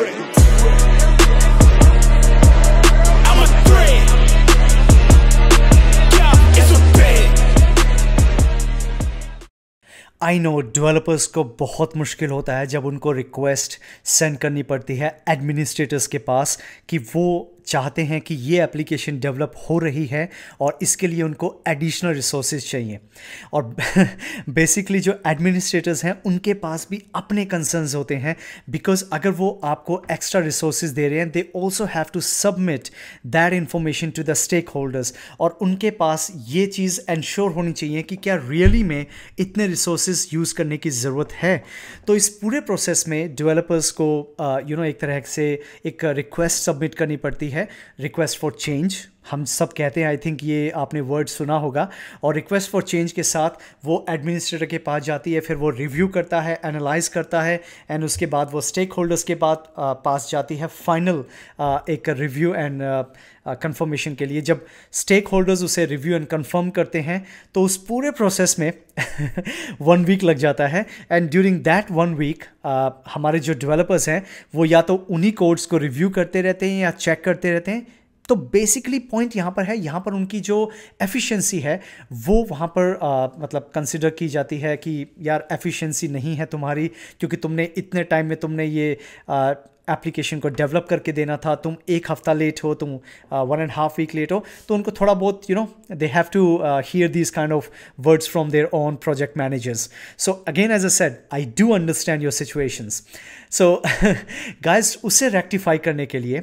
I know developers को बहुत मुश्किल होता है जब उनको रिक्वेस्ट सेंड करनी पड़ती है एडमिनिस्ट्रेटर्स के पास कि वो चाहते हैं कि ये एप्लीकेशन डेवलप हो रही है और इसके लिए उनको एडिशनल रिसोर्सेज चाहिए और बेसिकली जो एडमिनिस्ट्रेटर्स हैं उनके पास भी अपने कंसर्न्स होते हैं बिकॉज अगर वो आपको एक्स्ट्रा रिसोर्सेज दे रहे हैं they also have to submit that information to the stakeholders और उनके पास ये चीज़ एंश्योर होनी चाहिए कि क्या रियली में इतने रिसोर्सेज यूज़ करने की ज़रूरत है तो इस पूरे प्रोसेस में डेवलपर्स को you uh, know you know, एक तरह से एक रिक्वेस्ट सबमिट करनी पड़ती है है रिक्वेस्ट फॉर चेंज हम सब कहते हैं आई थिंक ये आपने वर्ड सुना होगा और रिक्वेस्ट फॉर चेंज के साथ वो एडमिनिस्ट्रेटर के पास जाती है फिर वो रिव्यू करता है एनालाइज करता है एंड उसके बाद वो स्टेक होल्डर्स के बाद पास जाती है फाइनल एक रिव्यू एंड कंफर्मेशन के लिए जब स्टेक होल्डर्स उसे रिव्यू एंड कंफर्म करते हैं तो उस पूरे प्रोसेस में वन वीक लग जाता है and during that one week हमारे जो डेवलपर्स हैं वो या तो उन्हीं कोड्स को रिव्यू करते रहते हैं या चेक करते रहते हैं तो बेसिकली पॉइंट यहाँ पर है यहाँ पर उनकी जो एफिशिएंसी है वो वहाँ पर आ, मतलब कंसिडर की जाती है कि यार एफिशिएंसी नहीं है तुम्हारी क्योंकि तुमने इतने टाइम में तुमने ये एप्लीकेशन को डेवलप करके देना था तुम एक हफ़्ता लेट हो तुम one and half week late हो तो उनको थोड़ा बहुत you know they have to hear this kind of words from their own project managers so again as I said I do understand your situations so guys उसे rectify करने के लिए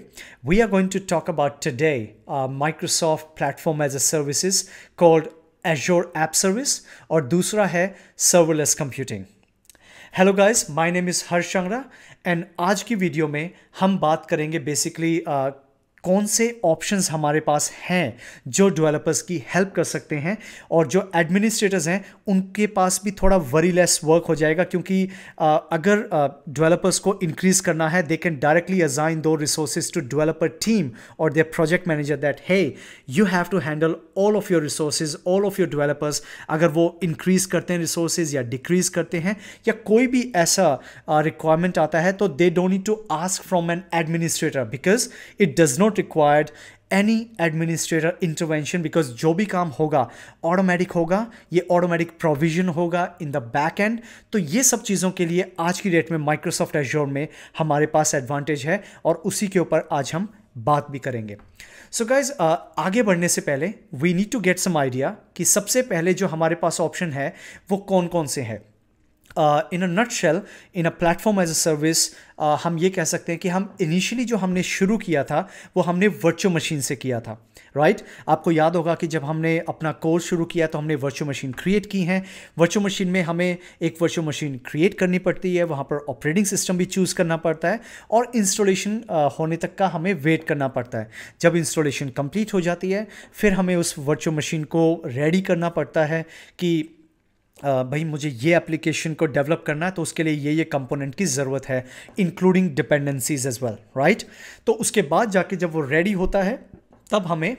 we are going to talk about today Microsoft platform as a services called Azure app service और दूसरा है serverless computing hello guys my name is Harsh Changra and आज की video में हम बात करेंगे बेसिकली uh, कौन से ऑप्शंस हमारे पास हैं जो डेवलपर्स की हेल्प कर सकते हैं और जो एडमिनिस्ट्रेटर्स हैं उनके पास भी थोड़ा वरी लेस वर्क हो जाएगा क्योंकि अगर डेवलपर्स को इंक्रीज करना है दे कैन डायरेक्टली अजाइन दो रिसोर्सेज टू डेवलपर टीम और the project manager that hey you have to handle all of your resources all of your developers अगर वो इंक्रीज करते हैं रिसोर्सेज या डिक्रीज करते हैं या कोई भी ऐसा रिक्वायरमेंट आता है तो they don't need to ask from an administrator because it does not required any administrator intervention because जो भी काम होगा ऑटोमेटिक होगा ये ऑटोमेटिक प्रोविजन होगा इन द बैक एंड तो ये सब चीज़ों के लिए आज की डेट में माइक्रोसॉफ्ट एजोर में हमारे पास एडवांटेज है और उसी के ऊपर आज हम बात भी करेंगे सो so गाइज uh, आगे बढ़ने से पहले we need to get some idea कि सबसे पहले जो हमारे पास ऑप्शन है वो कौन कौन से हैं in a nutshell in a platform as a service हम ये कह सकते हैं कि हम इनिशियली जो हमने शुरू किया था वो हमने वर्चुअल मशीन से किया था राइट right? आपको याद होगा कि जब हमने अपना कोर्स शुरू किया तो हमने वर्चुअल मशीन क्रिएट की हैं वर्चुअल मशीन में हमें एक वर्चुअल मशीन क्रिएट करनी पड़ती है वहाँ पर ऑपरेटिंग सिस्टम भी चूज़ करना पड़ता है और इंस्टॉलेशन होने तक का हमें वेट करना पड़ता है जब इंस्टॉलेशन कंप्लीट हो जाती है फिर हमें उस वर्चुअल मशीन को रेडी करना पड़ता है कि भाई मुझे ये एप्लीकेशन को डेवलप करना है तो उसके लिए ये ये कंपोनेंट की ज़रूरत है including dependencies as well right तो उसके बाद जाके जब वो रेडी होता है तब हमें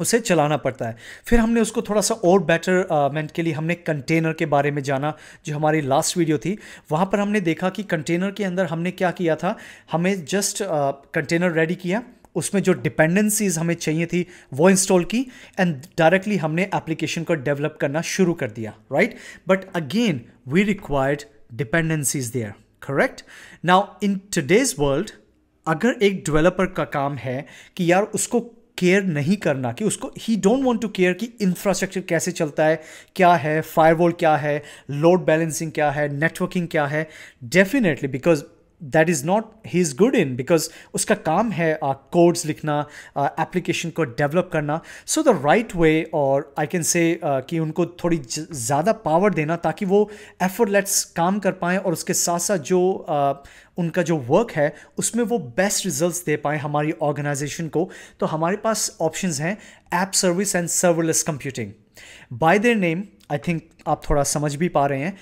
उसे चलाना पड़ता है फिर हमने उसको थोड़ा सा और बेटरमेंट के लिए हमने कंटेनर के बारे में जाना जो हमारी लास्ट वीडियो थी वहाँ पर हमने देखा कि कंटेनर के अंदर हमने क्या किया था हमें जस्ट कंटेनर रेडी किया उसमें जो डिपेंडेंसीज हमें चाहिए थी वो इंस्टॉल की एंड डायरेक्टली हमने एप्लीकेशन को डेवलप करना शुरू कर दिया right but again we required dependencies there correct now in today's world अगर एक डेवलपर का काम है कि यार उसको केयर नहीं करना कि उसको he don't want to care कि इंफ्रास्ट्रक्चर कैसे चलता है क्या है फायरवॉल क्या है लोड बैलेंसिंग क्या है नेटवर्किंग क्या है definitely because that is not he is good in because उसका काम है कोड्स uh, लिखना एप्लीकेशन uh, को डेवलप करना सो द राइट वे और आई कैन से कि उनको थोड़ी ज़्यादा पावर देना ताकि वो एफर्टलेट्स काम कर पाएँ और उसके साथ साथ जो uh, उनका जो वर्क है उसमें वो बेस्ट रिजल्ट्स दे पाएँ हमारी ऑर्गेनाइजेशन को तो हमारे पास ऑप्शंस हैं app service and serverless computing by their name I think आप थोड़ा समझ भी पा रहे हैं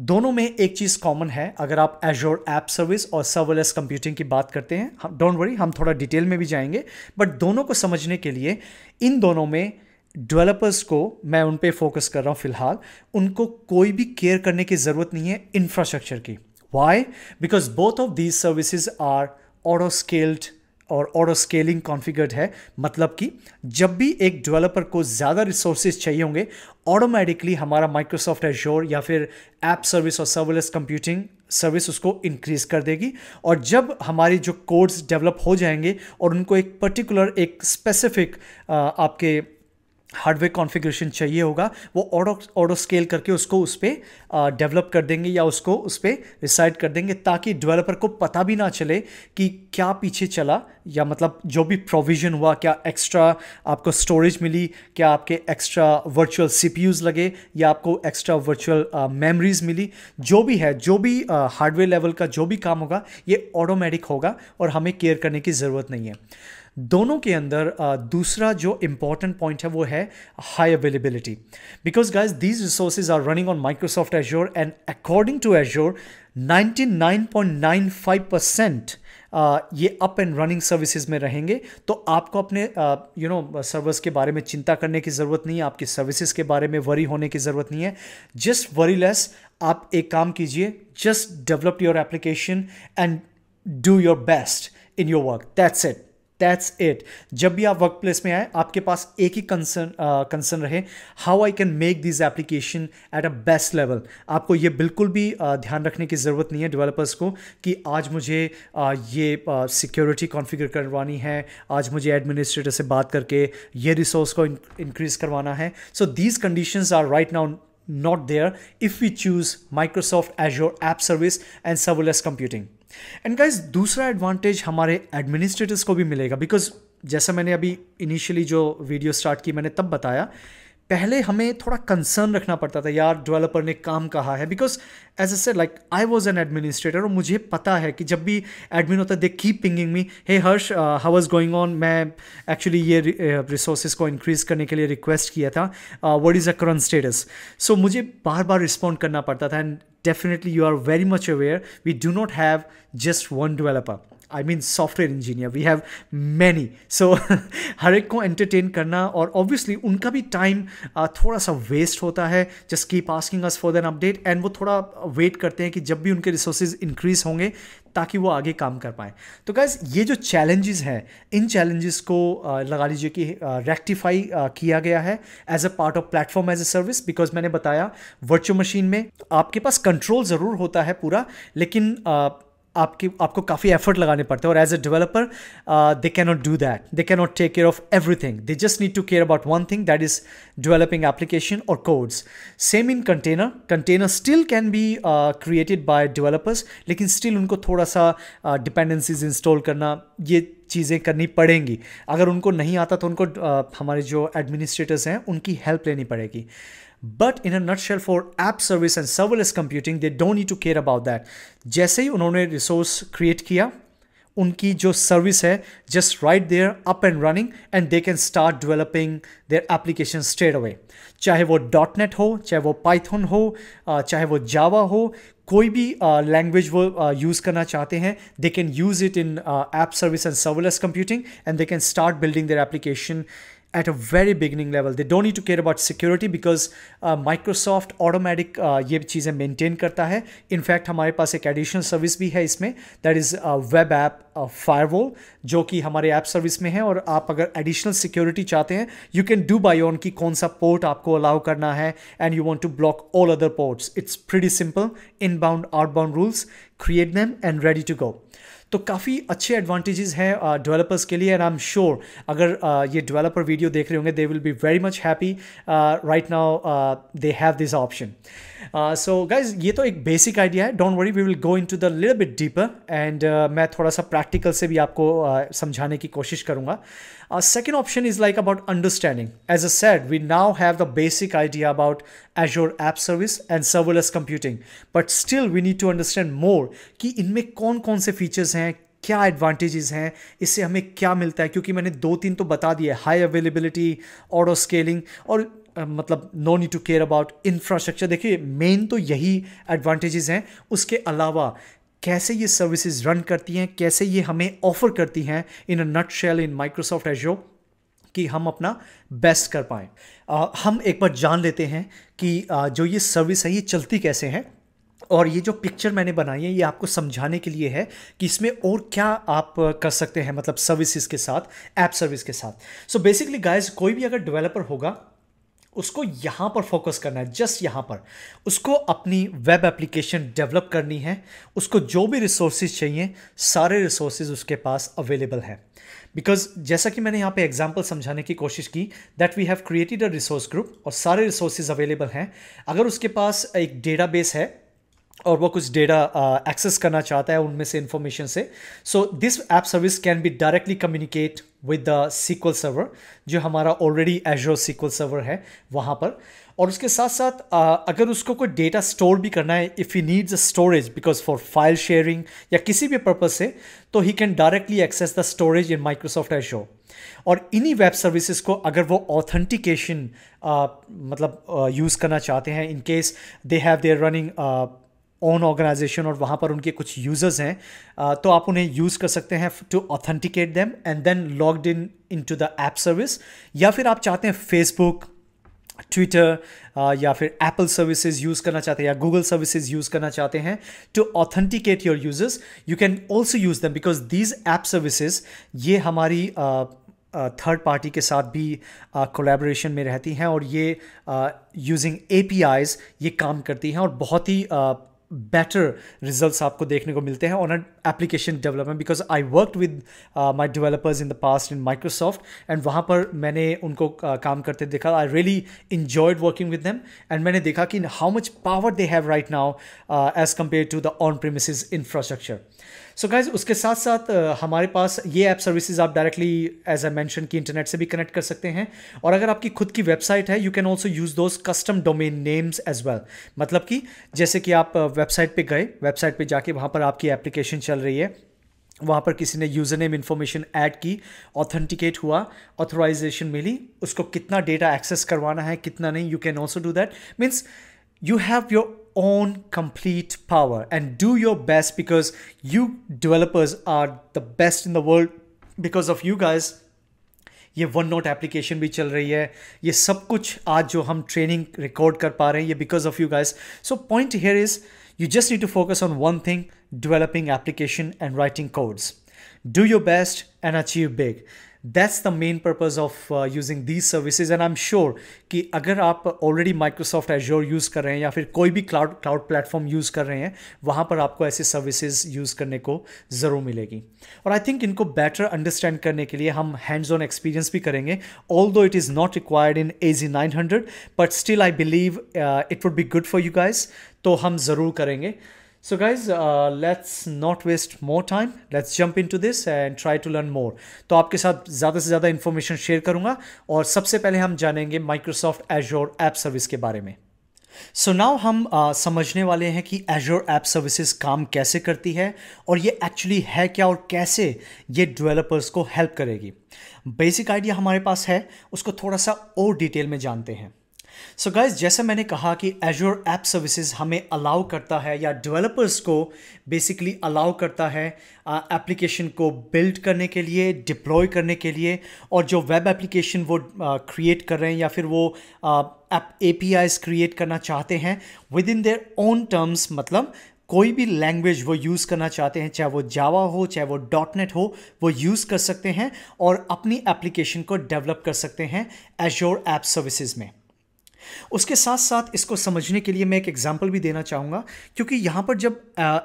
दोनों में एक चीज़ कॉमन है अगर आप एजोर ऐप सर्विस और सर्वरलेस कंप्यूटिंग की बात करते हैं डोंट वरी हम थोड़ा डिटेल में भी जाएंगे बट दोनों को समझने के लिए इन दोनों में डेवलपर्स को मैं उन पर फोकस कर रहा हूँ फिलहाल उनको कोई भी केयर करने की ज़रूरत नहीं है इंफ्रास्ट्रक्चर की why because both of these services are auto scaled और ऑटो स्केलिंग कॉन्फ़िगर्ड है मतलब कि जब भी एक डेवलपर को ज़्यादा रिसोर्सेज चाहिए होंगे ऑटोमेटिकली हमारा माइक्रोसॉफ्ट एजोर या फिर ऐप सर्विस और सर्वलेस कंप्यूटिंग सर्विस उसको इंक्रीज़ कर देगी और जब हमारी जो कोड्स डेवलप हो जाएंगे और उनको एक पर्टिकुलर एक स्पेसिफिक uh, आपके हार्डवेयर कॉन्फ़िगरेशन चाहिए होगा वो ऑडो ऑडो स्केल करके उसको उस पर डेवलप कर देंगे या उसको उस पर रिसाइड कर देंगे ताकि डेवलपर को पता भी ना चले कि क्या पीछे चला या मतलब जो भी प्रोविज़न हुआ क्या एक्स्ट्रा आपको स्टोरेज मिली क्या आपके एक्स्ट्रा वर्चुअल सी लगे या आपको एक्स्ट्रा वर्चुअल मेमरीज़ मिली जो भी है जो भी हार्डवेयर लेवल का जो भी काम होगा ये ऑटोमेटिक होगा और हमें केयर करने की ज़रूरत नहीं है दोनों के अंदर दूसरा जो इंपॉर्टेंट पॉइंट है वो है high availability because guys these resources are running on Microsoft Azure and according to Azure 99.95 percent ये अप एंड रनिंग सर्विसेज में रहेंगे तो आपको अपने यू नो सर्विस के बारे में चिंता करने की ज़रूरत नहीं है आपकी सर्विसेज के बारे में वरी होने की ज़रूरत नहीं है जस्ट वरी लेस आप एक काम कीजिए just develop your application and do your best in your work that's it that's it जब भी आप वर्क प्लेस में आए आपके पास एक ही कंसर्न कंसर्न रहे how I can make this application at a best level आपको ये बिल्कुल भी uh, ध्यान रखने की ज़रूरत नहीं है डेवलपर्स को कि आज मुझे uh, ये सिक्योरिटी uh, कॉन्फ़िगर करवानी है आज मुझे एडमिनिस्ट्रेटर से बात करके ये रिसोर्स को इंक्रीज़ करवाना है so these conditions are right now not there if we choose Microsoft Azure App Service and serverless computing. And guys दूसरा एडवांटेज हमारे एडमिनिस्ट्रेटर्स को भी मिलेगा बिकॉज जैसा मैंने अभी इनिशियली जो वीडियो स्टार्ट की मैंने तब बताया पहले हमें थोड़ा कंसर्न रखना पड़ता था यार डेवलपर ने काम कहा है because as I say like I was an administrator और मुझे पता है कि जब भी एडमिन होता है they keep pinging me hey Harsh how was going on मैं एक्चुअली ये रिसोर्सेज uh, को इंक्रीज करने के लिए रिक्वेस्ट किया था what is a current status so मुझे बार बार रिस्पॉन्ड करना पड़ता था and definitely you are very much aware we do not have just one developer I mean software engineer we have many so हर एक को एंटरटेन करना और ऑब्वियसली उनका भी टाइम थोड़ा सा वेस्ट होता है just keep asking us for then update and वो थोड़ा वेट करते हैं कि जब भी उनके रिसोर्सेज इंक्रीज होंगे ताकि वो आगे काम कर पाएँ तो गैस ये जो चैलेंजेस हैं इन चैलेंजेस को लगा लीजिए कि रेक्टिफाई किया गया है as a part of platform as a service because मैंने बताया वर्चुअल मशीन में आपके पास कंट्रोल ज़रूर होता है पूरा लेकिन uh, आपकी आपको काफ़ी एफर्ट लगाने पड़ते हैं और as a developer they can not do that they can not take care of everything they just need to care about one thing that is developing application और codes same in container container still can be created by developers लेकिन still उनको थोड़ा सा dependencies uh, install करना ये चीज़ें करनी पड़ेंगी अगर उनको नहीं आता तो उनको uh, हमारे जो एडमिनिस्ट्रेटर्स हैं उनकी हेल्प लेनी पड़ेगी but in a nutshell for app service and serverless computing they don't need to care about that जैसे ही उन्होंने रिसोर्स क्रिएट किया उनकी जो सर्विस है just right there up and running and they can start developing their application straight away चाहे वो dot net हो चाहे वो पाइथन हो चाहे वो जावा हो कोई भी लैंग्वेज वो यूज़ करना चाहते हैं they can use it in app service and serverless computing and they can start building their application at a very beginning level they don't need to care about security because uh, Microsoft automatic uh, ये चीज़ें maintain karta hai in fact hamare paas ek additional service bhi hai isme that is a web app firewall जो कि हमारे app service में है और आप अगर एडिशनल सिक्योरिटी चाहते हैं you can do by on कि कौन सा पोर्ट आपको अलाउ करना है and you want to block all other ports it's pretty simple inbound outbound rules create them and ready to go तो काफ़ी अच्छे एडवांटेजेस हैं डेवलपर्स uh, के लिए एंड आई एम श्योर अगर uh, ये डेवलपर वीडियो देख रहे होंगे they will be very much happy right now they have this option so uh, guys ये तो एक बेसिक आइडिया है don't worry we will go in to the little bit deeper and मैं थोड़ा सा प्रैक्टिकल से भी आपको uh, समझाने की कोशिश करूँगा second option is like about understanding as I said we now have the basic idea about as your app service and serverless computing but still we need to understand more कि इनमें कौन कौन से features हैं क्या advantages हैं इससे हमें क्या मिलता है क्योंकि मैंने दो तीन तो बता दिए हाई अवेलेबिलिटी ऑटो स्केलिंग और मतलब no need to care about infrastructure देखिए मेन तो यही एडवांटेजेस हैं उसके अलावा कैसे ये सर्विसेज रन करती हैं कैसे ये हमें ऑफर करती हैं in a nutshell in Microsoft Azure कि हम अपना बेस्ट कर पाएँ हम एक बार जान लेते हैं कि आ, जो ये सर्विस है ये चलती कैसे हैं और ये जो पिक्चर मैंने बनाई है ये आपको समझाने के लिए है कि इसमें और क्या आप कर सकते हैं मतलब सर्विसेज के साथ ऐप सर्विस के साथ सो बेसिकली गाइस कोई भी अगर डेवलपर होगा उसको यहाँ पर फोकस करना है जस्ट यहाँ पर उसको अपनी वेब एप्लीकेशन डेवलप करनी है उसको जो भी रिसोर्सेज चाहिए सारे रिसोर्सेज उसके पास अवेलेबल है बिकॉज जैसा कि मैंने यहाँ पे एग्जाम्पल समझाने की कोशिश की that we have created a resource group और सारे रिसोर्सेज अवेलेबल हैं अगर उसके पास एक बेस है और वो कुछ डेटा एक्सेस uh, करना चाहता है उनमें से इंफॉर्मेशन से so this app service can be directly communicate with the SQL server जो हमारा ऑलरेडी एजो सीक्वल सर्वर है वहाँ पर और उसके साथ साथ अगर उसको कोई डेटा स्टोर भी करना है if he needs a storage because for file sharing या किसी भी पर्पज से तो he can directly access the storage in Microsoft Azure और इन्हीं वेब सर्विसेज को अगर वो ऑथेंटिकेशन मतलब यूज़ करना चाहते हैं in case they have their running own organisation और वहाँ पर उनके कुछ यूज़र्स हैं तो आप उन्हें यूज़ कर सकते हैं to authenticate them and then logged in in to the app service या फिर आप चाहते हैं फेसबुक ट्विटर या फिर एप्पल सर्विसेज यूज़ करना चाहते हैं या गूगल सर्विसेज यूज़ करना चाहते हैं to authenticate your users you can also use them because these app services ये हमारी थर्ड uh, पार्टी के साथ भी कोलेब्रेशन uh, में रहती हैं और ये यूजिंग ए पी आईज ये काम करती हैं और बहुत ही uh, बेटर रिजल्ट आपको देखने को मिलते हैं on application development because I work with my developers in the past in Microsoft and वहाँ पर मैंने उनको uh, काम करते देखा I really enjoyed working with them and मैंने देखा कि how much power they have right now as compare to the on premise infrastructure so so guys उसके साथ साथ हमारे पास ये ऐप सर्विसेज आप डायरेक्टली एज आई मैंशन की इंटरनेट से भी कनेक्ट कर सकते हैं और अगर आपकी खुद की वेबसाइट है you can also use those custom domain names as well मतलब कि जैसे कि आप वेबसाइट पे गए वेबसाइट पे जाके वहाँ पर आपकी एप्लीकेशन चल रही है वहाँ पर किसी ने यूज़र नेम इन्फॉर्मेशन ऐड की ऑथेंटिकेट हुआ ऑथोराइजेशन मिली उसको कितना डेटा एक्सेस करवाना है कितना नहीं you can also do that means you have your own complete power and do your best because you developers are the best in the world because of you guys ये one note application भी चल रही है ये सब कुछ आज जो हम ट्रेनिंग रिकॉर्ड कर पा रहे हैं ये because of you guys so point here is you just need to focus on one thing developing application and writing codes do your best and achieve big that's the main purpose of using these services and I am sure कि अगर आप already Microsoft एजोर use कर रहे हैं या फिर कोई भी क्लाउड क्लाउड प्लेटफॉर्म यूज़ कर रहे हैं वहाँ पर आपको ऐसी सर्विसेज यूज़ करने को ज़रूर मिलेगी और आई थिंक इनको बेटर अंडरस्टैंड करने के लिए हम हैंड्स ऑन एक्सपीरियंस भी करेंगे although it is not required in A ji nine hundred but still I believe it would be good for you guys तो हम ज़रूर करेंगे So guys, uh, let's not waste more time. Let's jump into this and try to learn more. तो आपके साथ ज़्यादा से ज़्यादा information शेयर करूँगा और सबसे पहले हम जानेंगे माइक्रोसॉफ्ट एजोर ऐप सर्विस के बारे में सो so नाउ हम आ, uh, समझने वाले हैं कि एजोर ऐप सर्विसेज काम कैसे करती है और ये एक्चुअली है क्या और कैसे ये डेवलपर्स को हेल्प करेगी बेसिक आइडिया हमारे पास है उसको थोड़ा सा और डिटेल में जानते हैं सो so गाइज जैसे मैंने कहा कि एजोर ऐप सर्विसेज हमें अलाउ करता है या डेवलपर्स को बेसिकली अलाउ करता है एप्लीकेशन uh, को बिल्ड करने के लिए डिप्लॉय करने के लिए और जो वेब एप्लीकेशन वो क्रिएट uh, कर रहे हैं या फिर वो एप ए पी क्रिएट करना चाहते हैं within their own terms मतलब कोई भी लैंग्वेज वो यूज़ करना चाहते हैं चाहे वो जावा हो चाहे वो डॉट नेट हो वो यूज़ कर सकते हैं और अपनी एप्लीकेशन को डेवलप कर सकते हैं एजोर ऐप सर्विसेज में उसके साथ साथ इसको समझने के लिए मैं एक एग्जाम्पल भी देना चाहूँगा क्योंकि यहाँ पर जब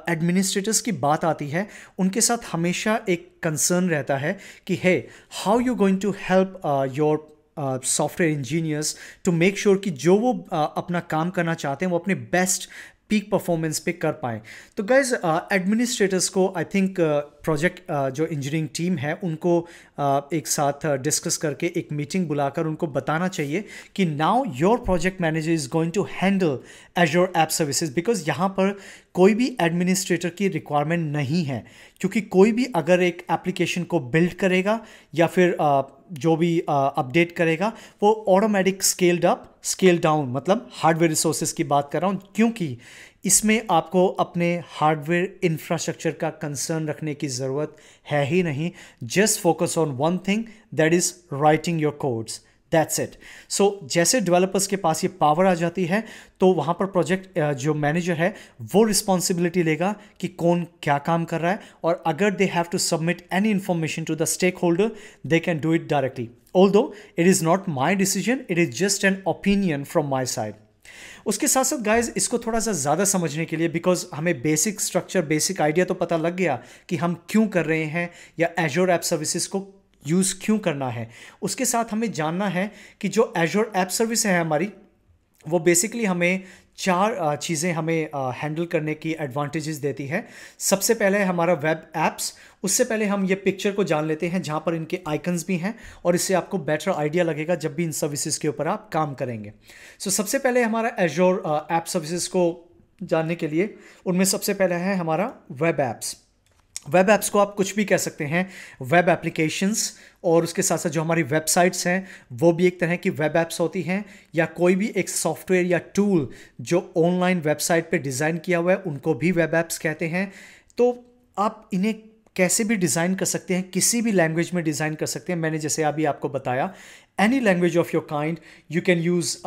एडमिनिस्ट्रेटर्स की बात आती है उनके साथ हमेशा एक कंसर्न रहता है कि है how you going to help your software engineers to make sure कि जो वो uh, अपना काम करना चाहते हैं वो अपने बेस्ट पीक परफॉर्मेंस पे कर पाएँ तो गैज़ एडमिनिस्ट्रेटर्स uh, को आई थिंक प्रोजेक्ट जो इंजीनियरिंग टीम है उनको एक साथ डिस्कस करके एक मीटिंग बुलाकर उनको बताना चाहिए कि now your project manager is going to handle as your app services because यहाँ पर कोई भी एडमिनिस्ट्रेटर की रिक्वायरमेंट नहीं है क्योंकि कोई भी अगर एक एप्लीकेशन को बिल्ड करेगा या फिर जो भी अपडेट करेगा वो automatic scaled up scale down मतलब हार्डवेयर रिसोर्सेज की बात कर रहा हूँ क्योंकि इसमें आपको अपने हार्डवेयर इंफ्रास्ट्रक्चर का कंसर्न रखने की ज़रूरत है ही नहीं just focus on one thing that is writing your codes that's it so जैसे डेवलपर्स के पास ये पावर आ जाती है तो वहाँ पर प्रोजेक्ट जो मैनेजर है वो रिस्पॉन्सिबिलिटी लेगा कि कौन क्या काम कर रहा है और अगर they have to submit any information to the stakeholder they can do it directly although it is not my decision it is just an opinion from my side उसके साथ साथ गाइज इसको थोड़ा सा ज़्यादा समझने के लिए बिकॉज हमें बेसिक स्ट्रक्चर बेसिक आइडिया तो पता लग गया कि हम क्यों कर रहे हैं या एजोर ऐप सर्विसेज को यूज़ क्यों करना है उसके साथ हमें जानना है कि जो एजोर ऐप सर्विस है हमारी वो बेसिकली हमें चार चीज़ें हमें हैंडल करने की एडवांटेजेस देती है सबसे पहले हमारा वेब ऐप्स उससे पहले हम ये पिक्चर को जान लेते हैं जहाँ पर इनके आइकन्स भी हैं और इससे आपको बेटर आइडिया लगेगा जब भी इन सर्विसेज के ऊपर आप काम करेंगे सो so, सबसे पहले हमारा एजोर ऐप सर्विसेज को जानने के लिए उनमें सबसे पहले है हमारा वेब ऐप्स वेब ऐप्स को आप कुछ भी कह सकते हैं वेब एप्लीकेशंस और उसके साथ साथ जो हमारी वेबसाइट्स हैं वो भी एक तरह की वेब ऐप्स होती हैं या कोई भी एक सॉफ्टवेयर या टूल जो ऑनलाइन वेबसाइट पे डिज़ाइन किया हुआ है उनको भी वेब ऐप्स कहते हैं तो आप इन्हें कैसे भी डिज़ाइन कर सकते हैं किसी भी लैंग्वेज में डिज़ाइन कर सकते हैं मैंने जैसे अभी आपको बताया any language of your kind you can use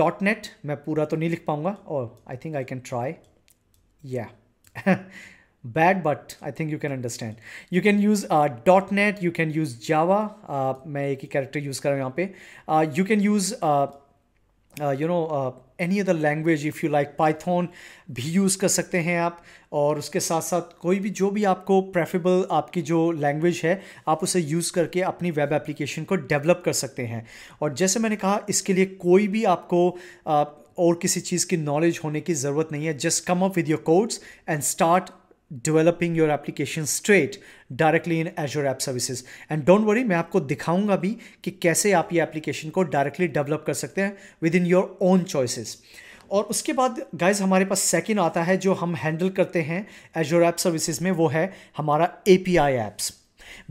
dot net मैं पूरा तो नहीं लिख पाऊँगा और I think I can try या bad but i think you can understand you can use uh, .net you can use java uh, मैं एक ही character use कर रहा हूँ यहाँ पे you uh, you can use uh, uh, you know uh, any other language if you like Python भी use कर सकते हैं आप और उसके साथ साथ कोई भी जो भी आपको प्रेफरेबल आपकी जो लैंग्वेज है आप उसे यूज़ करके अपनी वेब एप्लीकेशन को डेवलप कर सकते हैं और जैसे मैंने कहा इसके लिए कोई भी आपको आ, uh, और किसी चीज़ की नॉलेज होने की ज़रूरत नहीं है just come up with your codes and start developing your application straight directly in Azure App Services. And don't worry, मैं आपको दिखाऊंगा भी कि कैसे आप ये application को directly develop कर सकते हैं within your own choices. और उसके बाद गाइज हमारे पास सेकेंड आता है जो हम हैंडल करते हैं एजोर ऐप सर्विसेज में वो है हमारा A P I apps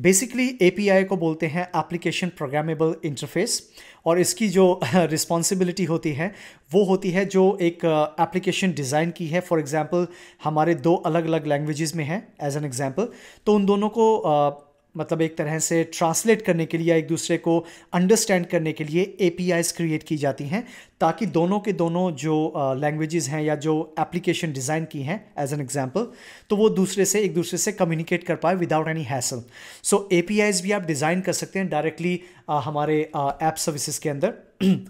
basically A को बोलते हैं एप्लीकेशन प्रोग्रामेबल इंटरफेस और इसकी जो रिस्पॉन्सिबिलिटी होती है वो होती है जो एक एप्लीकेशन uh, डिज़ाइन की है फॉर एग्ज़ाम्पल हमारे दो अलग अलग लैंग्वेजेस में हैं एज एन एग्ज़ाम्पल तो उन दोनों को uh, मतलब एक तरह से ट्रांसलेट करने के लिए एक दूसरे को अंडरस्टैंड करने के लिए ए क्रिएट की जाती हैं ताकि दोनों के दोनों जो लैंग्वेजेस हैं या जो एप्लीकेशन डिज़ाइन की हैं एज एन एग्जांपल तो वो दूसरे से एक दूसरे से कम्युनिकेट कर पाए without any hassle so A भी आप डिज़ाइन कर सकते हैं डायरेक्टली हमारे ऐप सर्विसेज के अंदर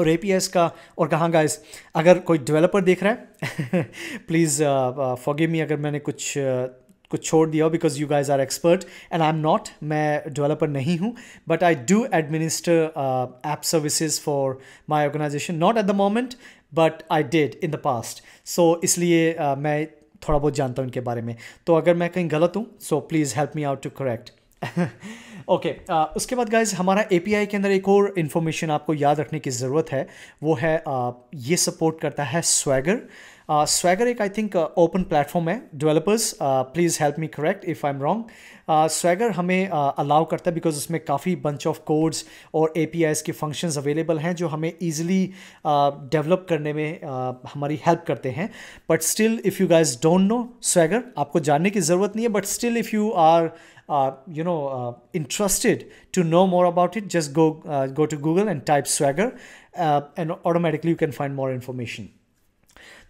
और ए का और कहाँ गाइस अगर कोई डेवलपर देख रहा है प्लीज़ फॉगे मी अगर मैंने कुछ uh, को छोड़ दिया because you guys are expert and I am not मैं डेवलपर नहीं हूँ but I do administer app services for my organisation not at the moment but I did in the past so इसलिए uh, मैं थोड़ा बहुत जानता हूँ इनके बारे में तो अगर मैं कहीं गलत हूँ so please help me out to correct okay उसके बाद गाइज हमारा ए के अंदर एक और इन्फॉर्मेशन आपको याद रखने की ज़रूरत है वो है uh, ये सपोर्ट करता है स्वैगर स्वैगर एक आई थिंक ओपन प्लेटफॉर्म है developers please help me correct if I am wrong Swagger हमें अलाउ uh, करता है बिकॉज उसमें काफ़ी बंच ऑफ कोड्स और ए पी के फंक्शंस अवेलेबल हैं जो हमें ईजिली डेवलप uh, करने में uh, हमारी हेल्प करते हैं but still if you guys don't know Swagger आपको जानने की ज़रूरत नहीं है but still if you are you know interested to know more about it just go go to Google and type Swagger and automatically you can find more information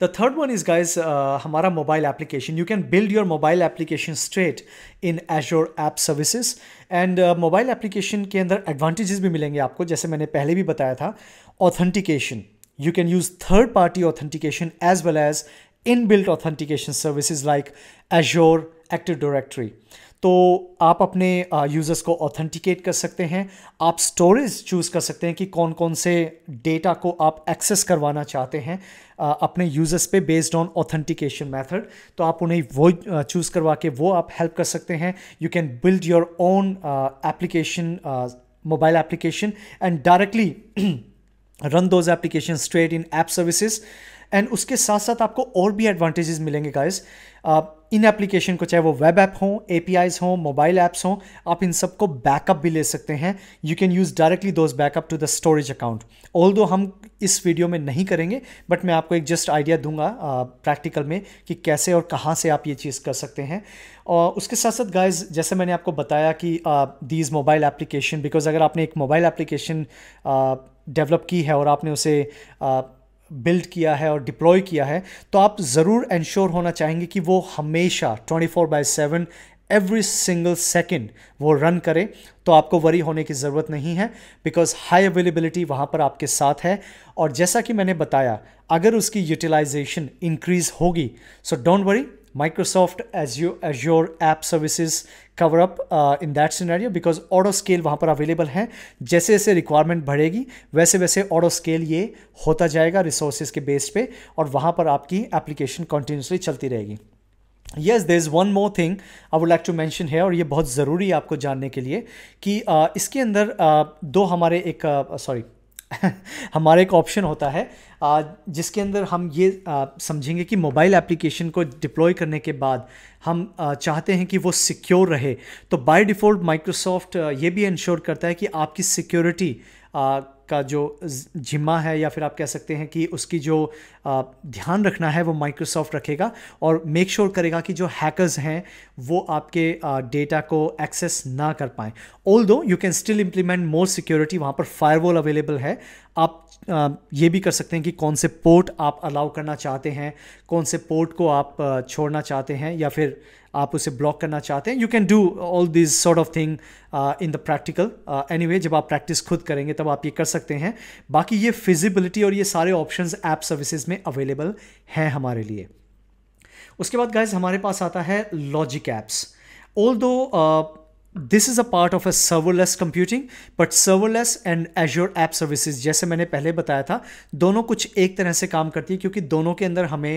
The third one is guys, uh, mobile application. You can build your mobile application straight in Azure App Services and uh, mobile application के अंदर advantages भी मिलेंगे आपको जैसे मैंने पहले भी बताया था authentication. You can use third party authentication as well as inbuilt authentication services like Azure Active Directory. तो आप अपने यूज़र्स को ऑथेंटिकेट कर सकते हैं आप स्टोरेज चूज़ कर सकते हैं कि कौन कौन से डेटा को आप एक्सेस करवाना चाहते हैं अपने यूज़र्स पे बेस्ड ऑन ऑथेंटिकेशन मेथड तो आप उन्हें वो चूज़ करवा के वो आप हेल्प कर सकते हैं you can build your own application mobile application and directly run those application straight in app services and उसके साथ साथ आपको और भी एडवांटेजेस मिलेंगे गाइस इन एप्लीकेशन को चाहे वो वेब ऐप हो ए पी हों मोबाइल ऐप्स हों आप इन सब को बैकअप भी ले सकते हैं you can use directly those backup to the storage account although हम इस वीडियो में नहीं करेंगे बट मैं आपको एक जस्ट आइडिया दूंगा प्रैक्टिकल में कि कैसे और कहाँ से आप ये चीज़ कर सकते हैं और उसके साथ साथ गाइज जैसे मैंने आपको बताया कि दीज मोबाइल एप्लीकेशन बिकॉज अगर आपने एक मोबाइल एप्लीकेशन डेवलप की है और आपने उसे uh, बिल्ड किया है और डिप्लॉय किया है तो आप ज़रूर इंश्योर होना चाहेंगे कि वो हमेशा 24 four by seven every single second वो रन करे तो आपको वरी होने की ज़रूरत नहीं है बिकॉज हाई अवेलेबिलिटी वहाँ पर आपके साथ है और जैसा कि मैंने बताया अगर उसकी यूटिलाइजेशन इंक्रीज होगी so don't worry Microsoft as you as your app services cover up in that scenario because auto scale वहाँ पर अवेलेबल हैं जैसे जैसे रिक्वायरमेंट बढ़ेगी वैसे वैसे ऑटो स्केल ये होता जाएगा रिसोर्सेज के बेस पे और वहाँ पर आपकी एप्लीकेशन कंटिन्यूसली चलती रहेगी yes there is one more thing I would like to mention है और ये बहुत ज़रूरी है आपको जानने के लिए कि uh, इसके अंदर uh, दो हमारे एक सॉरी uh, हमारा एक ऑप्शन होता है जिसके अंदर हम ये समझेंगे कि मोबाइल एप्लीकेशन को डिप्लॉय करने के बाद हम चाहते हैं कि वो सिक्योर रहे तो बाय डिफ़ॉल्ट माइक्रोसॉफ्ट ये भी इंश्योर करता है कि आपकी सिक्योरिटी का जो जिम्मा है या फिर आप कह सकते हैं कि उसकी जो ध्यान रखना है वो माइक्रोसॉफ्ट रखेगा और मेक श्योर sure करेगा कि जो हैकर्स हैं वो आपके डेटा को एक्सेस ना कर पाएं although you can still implement more security वहाँ पर फायरवॉल अवेलेबल है आप ये भी कर सकते हैं कि कौन से पोर्ट आप अलाउ करना चाहते हैं कौन से पोर्ट को आप छोड़ना चाहते हैं या फिर आप उसे ब्लॉक करना चाहते हैं you can do all this sort of thing in the practical anyway जब आप प्रैक्टिस खुद करेंगे तब आप ये कर सकते हैं बाकी ये फिजिबिलिटी और ये सारे ऑप्शन ऐप सर्विसेज में अवेलेबल हैं हमारे लिए उसके बाद गाइज हमारे पास आता है logic apps although this is a part of a serverless computing but serverless and Azure app services जैसे मैंने पहले बताया था दोनों कुछ एक तरह से काम करती है क्योंकि दोनों के अंदर हमें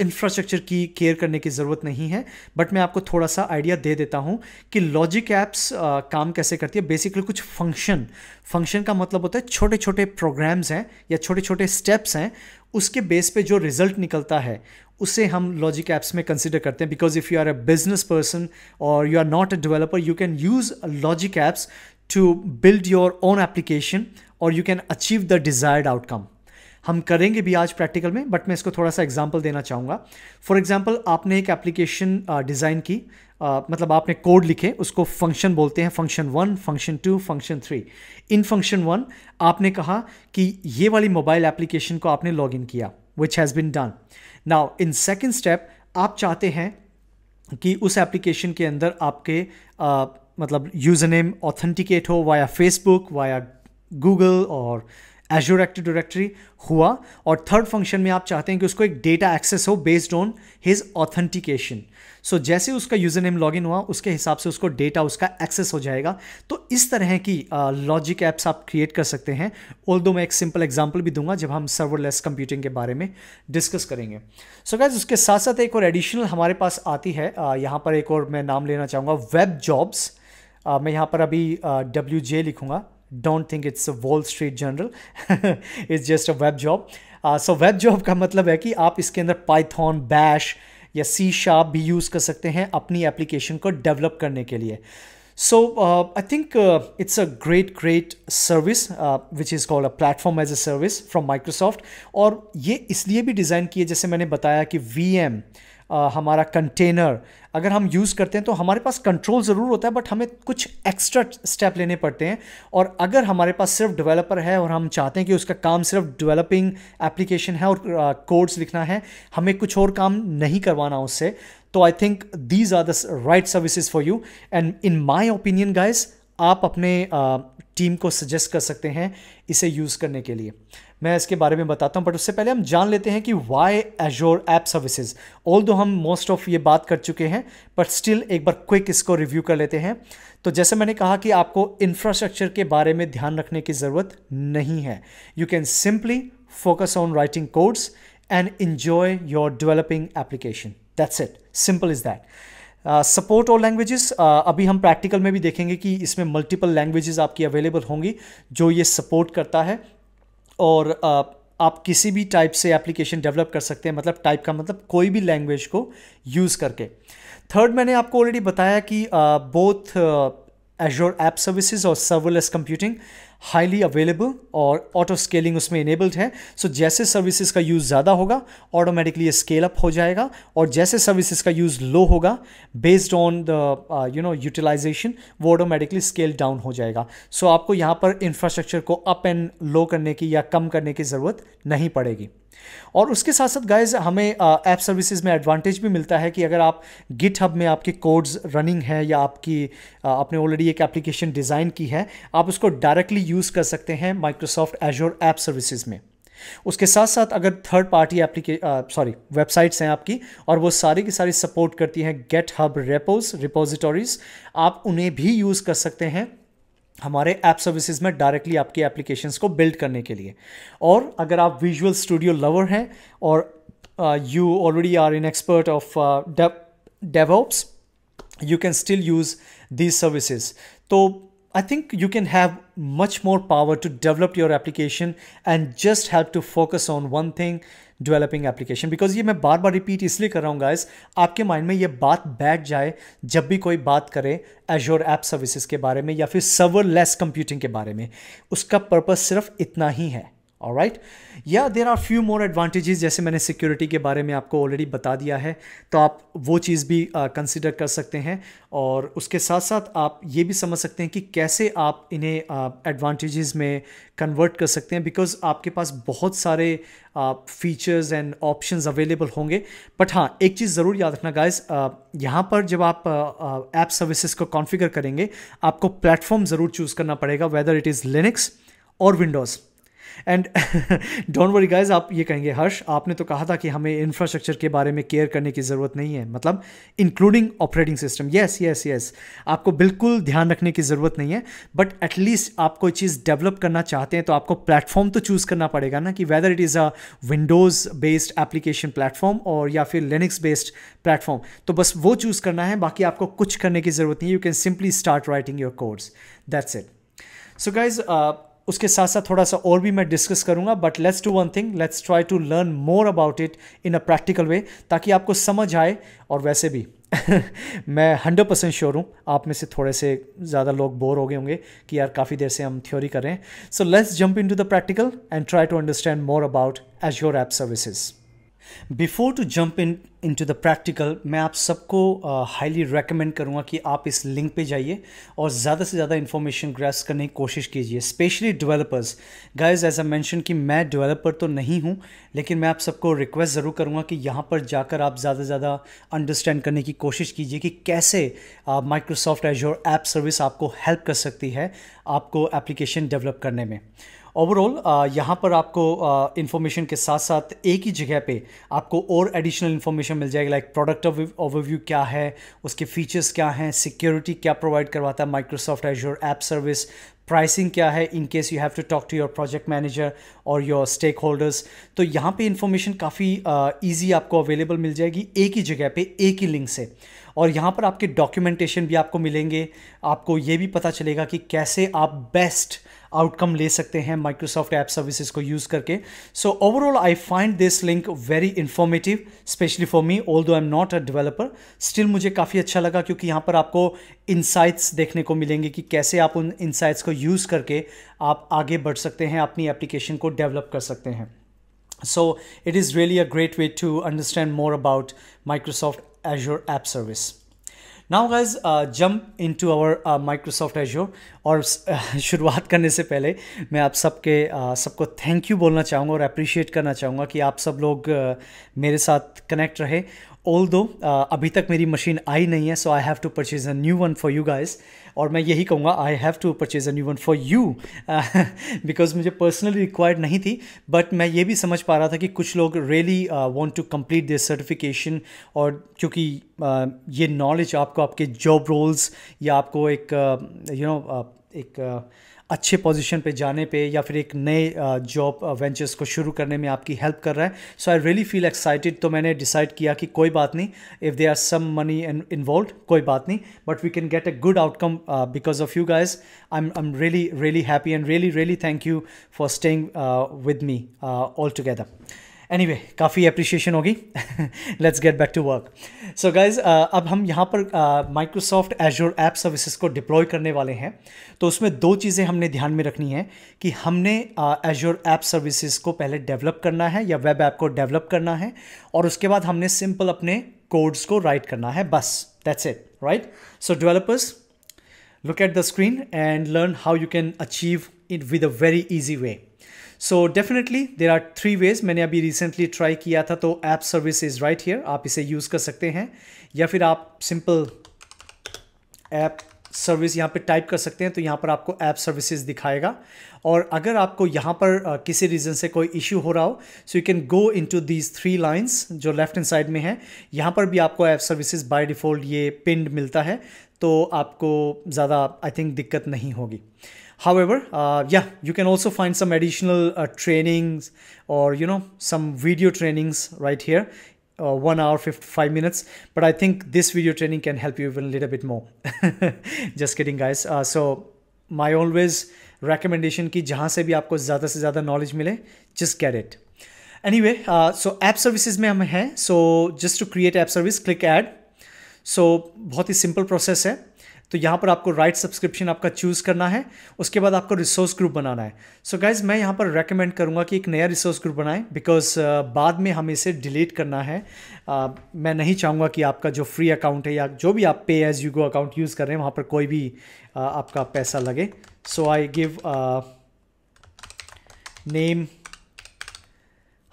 इंफ्रास्ट्रक्चर की केयर करने की ज़रूरत नहीं है बट मैं आपको थोड़ा सा आइडिया दे देता हूँ कि लॉजिक ऐप्स काम कैसे करती है बेसिकली कुछ फंक्शन फंक्शन का मतलब होता है छोटे छोटे प्रोग्राम्स हैं या छोटे छोटे स्टेप्स हैं उसके बेस पे जो रिजल्ट निकलता है उसे हम लॉजिक ऐप्स में कंसिडर करते हैं because if you are a business person और you are not a developer you can use logic apps to build your own application और you can achieve the desired outcome हम करेंगे भी आज practical में बट मैं इसको थोड़ा सा एग्जाम्पल देना चाहूँगा फॉर एग्जाम्पल आपने एक एप्लीकेशन डिज़ाइन uh, की uh, मतलब आपने कोड लिखे उसको फंक्शन बोलते हैं function one function two function three in function one आपने कहा कि ये वाली मोबाइल एप्लीकेशन को आपने लॉगिन किया which has been done. Now in second step आप चाहते हैं कि उस एप्लीकेशन के अंदर आपके मतलब यूज़र नेम ऑथेंटिकेट हो वाया फेसबुक वाया गूगल और एजोर एक्टिव डायरेक्टरी हुआ और थर्ड फंक्शन में आप चाहते हैं कि उसको एक डेटा एक्सेस हो based on his authentication so जैसे उसका यूज़र नेम लॉग हुआ उसके हिसाब से उसको डेटा उसका एक्सेस हो जाएगा तो इस तरह की लॉजिक ऐप्स आप क्रिएट कर सकते हैं ऑल मैं एक सिंपल एग्जाम्पल भी दूंगा जब हम सर्वरलेस कंप्यूटिंग के बारे में डिस्कस करेंगे सो so गैज उसके साथ साथ एक और एडिशनल हमारे पास आती है यहाँ पर एक और मैं नाम लेना चाहूँगा वेब जॉब्स मैं यहाँ पर अभी डब्ल्यू जे लिखूँगा don't think it's a Wall Street Journal it's just a web job so web job का मतलब है कि आप इसके अंदर पाइथॉन बैश या सी शार्प भी यूज़ कर सकते हैं अपनी एप्लीकेशन को डेवलप करने के लिए so I think it's a great great service which is called a platform as a service from Microsoft और ये इसलिए भी डिज़ाइन किए जैसे मैंने बताया कि वी uh, हमारा कंटेनर अगर हम यूज़ करते हैं तो हमारे पास कंट्रोल ज़रूर होता है बट हमें कुछ एक्स्ट्रा स्टेप लेने पड़ते हैं और अगर हमारे पास सिर्फ डेवलपर है और हम चाहते हैं कि उसका काम सिर्फ डेवलपिंग एप्लीकेशन है और कोड्स uh, लिखना है हमें कुछ और काम नहीं करवाना उससे तो I think these are the right services for you and in my opinion guys आप अपने टीम uh, को सजेस्ट कर सकते हैं इसे यूज़ करने के लिए मैं इसके बारे में बताता हूँ बट उससे पहले हम जान लेते हैं कि why Azure app services although हम मोस्ट ऑफ ये बात कर चुके हैं बट स्टिल एक बार क्विक इसको रिव्यू कर लेते हैं तो जैसे मैंने कहा कि आपको इंफ्रास्ट्रक्चर के बारे में ध्यान रखने की ज़रूरत नहीं है you can simply focus on writing codes and enjoy your developing application that's it simple is that support all languages अभी हम प्रैक्टिकल में भी देखेंगे कि इसमें मल्टीपल लैंग्वेजेस आपकी अवेलेबल होंगी जो ये सपोर्ट करता है और आप किसी भी टाइप से एप्लीकेशन डेवलप कर सकते हैं मतलब टाइप का मतलब कोई भी लैंग्वेज को यूज़ करके थर्ड मैंने आपको ऑलरेडी बताया कि बोथ एजोर ऐप सर्विसेज और सर्वरलेस कंप्यूटिंग हाईली अवेलेबल और ऑटो स्केलिंग उसमें इनेबल्ड है सो so, जैसे सर्विसेज का यूज़ ज़्यादा होगा ऑटोमेटिकली ये स्केल अप हो जाएगा और जैसे सर्विसेज का यूज़ लो होगा based on the you know utilisation वो ऑटोमेटिकली स्केल डाउन हो जाएगा सो so, आपको यहाँ पर इंफ्रास्ट्रक्चर को अप एंड लो करने की या कम करने की ज़रूरत नहीं पड़ेगी और उसके साथ साथ गाइज हमें ऐप uh, सर्विसेज में एडवांटेज भी मिलता है कि अगर आप गिट में आपके कोड्स रनिंग है या आपकी आ, uh, आपने ऑलरेडी एक एप्लीकेशन डिज़ाइन की है आप उसको डायरेक्टली यूज़ कर सकते हैं माइक्रोसॉफ्ट एजोर ऐप सर्विसेज में उसके साथ साथ अगर थर्ड पार्टी एप्लीके सॉरी वेबसाइट्स हैं आपकी और वो सारी की सारी सपोर्ट करती हैं गेट हब रेपोज रिपोजिटोरीज आप उन्हें भी यूज़ कर सकते हैं हमारे ऐप सर्विसेज में डायरेक्टली आपके एप्लीकेशंस को बिल्ड करने के लिए और अगर आप विजुअल स्टूडियो लवर हैं और you already are in expert of DevOps you can still use these services तो I think you can have much more power to develop your application and just have to focus on one thing developing application because ये मैं बार बार repeat इसलिए कर रहा हूँ guys आपके mind में ये बात बैठ जाए जब भी कोई बात करे एजोर ऐप सर्विसेज के बारे में या फिर सर्वर लेस कंप्यूटिंग के बारे में उसका पर्पज़ सिर्फ इतना ही है और राइट या there are few more advantages जैसे मैंने सिक्योरिटी के बारे में आपको ऑलरेडी बता दिया है तो आप वो चीज़ भी कंसिडर uh, कर सकते हैं और उसके साथ साथ आप ये भी समझ सकते हैं कि कैसे आप इन्हें एडवांटेजेस uh, में कन्वर्ट कर सकते हैं बिकॉज आपके पास बहुत सारे फीचर्स एंड ऑप्शंस अवेलेबल होंगे बट हाँ एक चीज़ ज़रूर याद रखना गाइस uh, यहाँ पर जब आप ऐप uh, सर्विसेज uh, को कॉन्फ़िगर करेंगे आपको प्लेटफॉर्म ज़रूर चूज़ करना पड़ेगा वेदर इट इज़ लिनिक्स और Windows and don't worry guys आप ये कहेंगे हर्ष आपने तो कहा था कि हमें इंफ्रास्ट्रक्चर के बारे में केयर करने की ज़रूरत नहीं है मतलब including operating system yes yes yes आपको बिल्कुल ध्यान रखने की ज़रूरत नहीं है बट एटलीस्ट आप कोई चीज़ डेवलप करना चाहते हैं तो आपको प्लेटफॉर्म तो चूज़ करना पड़ेगा ना कि whether it is a Windows based application platform और या फिर लिनिक्स बेस्ड प्लेटफॉर्म तो बस वो चूज़ करना है बाकी आपको कुछ करने की ज़रूरत नहीं है you can simply start writing your course that's it so guys उसके साथ साथ थोड़ा सा और भी मैं डिस्कस करूंगा but let's do one thing let's try to learn more about it in a practical way ताकि आपको समझ आए और वैसे भी मैं हंड्रेड परसेंट श्योर हूँ आप में से थोड़े से ज़्यादा लोग बोर हो गए होंगे कि यार काफ़ी देर से हम थ्योरी कर रहे हैं so let's jump in to the practical and try to understand more about as your app services before to jump in in to the practical मैं आप सबको हाईली रेकमेंड करूँगा कि आप इस लिंक पे जाइए और ज़्यादा से ज़्यादा इन्फॉर्मेशन ग्रेस करने की कोशिश कीजिए specially developers guys as a mention कि मैं डेवलपर तो नहीं हूँ लेकिन मैं आप सबको रिक्वेस्ट ज़रूर करूँगा कि यहाँ पर जाकर आप ज़्यादा से ज़्यादा अंडरस्टैंड करने की कोशिश कीजिए कि कैसे माइक्रोसॉफ्ट एजोर ऐप सर्विस आपको हेल्प कर सकती है आपको एप्लीकेशन डेवलप करने में ओवरऑल uh, यहाँ पर आपको इन्फॉर्मेशन uh, के साथ साथ एक ही जगह पे आपको और एडिशनल इन्फॉर्मेशन मिल जाएगी लाइक प्रोडक्ट ओवरव्यू क्या है उसके फीचर्स क्या हैं सिक्योरिटी क्या प्रोवाइड करवाता है Microsoft Azure app service pricing क्या है in case you have to talk to your project manager और योर स्टेक होल्डर्स तो यहाँ पे इन्फॉर्मेशन काफ़ी ईजी आपको अवेलेबल मिल जाएगी एक ही जगह पे एक ही लिंक से और यहाँ पर आपके डॉक्यूमेंटेशन भी आपको मिलेंगे आपको ये भी पता चलेगा कि कैसे आप बेस्ट आउटकम ले सकते हैं माइक्रोसॉफ्ट ऐप सर्विसेज को यूज़ करके so overall I find this link very informative specially for me although I am not a developer still मुझे काफ़ी अच्छा लगा क्योंकि यहाँ पर आपको इंसाइट्स देखने को मिलेंगे कि कैसे आप उन इंसाइट्स को यूज़ करके आप आगे बढ़ सकते हैं अपनी एप्लीकेशन को डेवलप कर सकते हैं it is really a great way to understand more about Microsoft as your app service now guys jump into our Microsoft Azure और शुरुआत करने से पहले मैं आप सबके uh, सबको थैंक यू बोलना चाहूँगा और अप्रिशिएट करना चाहूँगा कि आप सब लोग uh, मेरे साथ कनेक्ट रहे ऑल दो uh, अभी तक मेरी मशीन आई नहीं है so I have to purchase a new one for you guys और मैं यही कहूँगा I have to purchase a new one for you because मुझे पर्सनली रिक्वायर्ड नहीं थी बट मैं ये भी समझ पा रहा था कि कुछ लोग really want to complete this certification और क्योंकि uh, ये नॉलेज आपको आपके जॉब रोल्स या आपको एक you uh, know you know, uh, एक uh, अच्छे पोजीशन पे जाने पे या फिर एक नए जॉब वेंचर्स को शुरू करने में आपकी हेल्प कर रहा है so I really feel excited तो मैंने डिसाइड किया कि कोई बात नहीं if they are some money involve कोई बात नहीं but we can get a good outcome because of you guys I am I am really really happy and really really thank you for staying with me all together any anyway, काफ़ी appreciation होगी let's get back to work so guys अब हम यहाँ पर Microsoft Azure app services को deploy करने वाले हैं तो उसमें दो चीज़ें हमने ध्यान में रखनी है कि हमने एजोर ऐप सर्विसेज को पहले डेवलप करना है या वेब ऐप को डेवलप करना है और उसके बाद हमने सिंपल अपने कोड्स को राइट करना है बस that's it right so developers look at the screen and learn how you can achieve it with a very easy way so definitely there are three ways मैंने अभी रिसेंटली ट्राई किया था तो app service is right here आप इसे use कर सकते हैं या फिर आप सिंपल ऐप सर्विस यहाँ पे टाइप कर सकते हैं तो यहाँ पर आपको ऐप सर्विसेज दिखाएगा और अगर आपको यहाँ पर किसी रीज़न से कोई इश्यू हो रहा हो so you can go into these three lines जो लेफ्ट हैंड साइड में है यहाँ पर भी आपको ऐप सर्विसेज बाय डिफ़ॉल्ट ये पिंड मिलता है तो आपको ज़्यादा आई थिंक दिक्कत नहीं होगी However, uh, yeah, you can also find some additional uh, trainings or, you know, some video trainings right here. Uh, one hour 55 minutes but i think this video training can help you even a little bit more just kidding guys uh, so my always recommendation ki jahan se bhi aapko zyada se zyada knowledge mile just get it anyway uh, so app services mein hum hai so just to create app service click add so बहुत simple process. तो यहाँ पर आपको right subscription आपका choose करना है उसके बाद आपको रिसोर्स ग्रुप बनाना है सो so गाइज़ मैं यहाँ पर रेकमेंड करूँगा कि एक नया रिसोर्स ग्रुप बनाएं बिकॉज uh, बाद में हमें इसे डिलीट करना है uh, मैं नहीं चाहूँगा कि आपका जो फ्री अकाउंट है या जो भी आप pay as you go account use कर रहे हैं वहाँ पर कोई भी uh, आपका पैसा लगे so I give name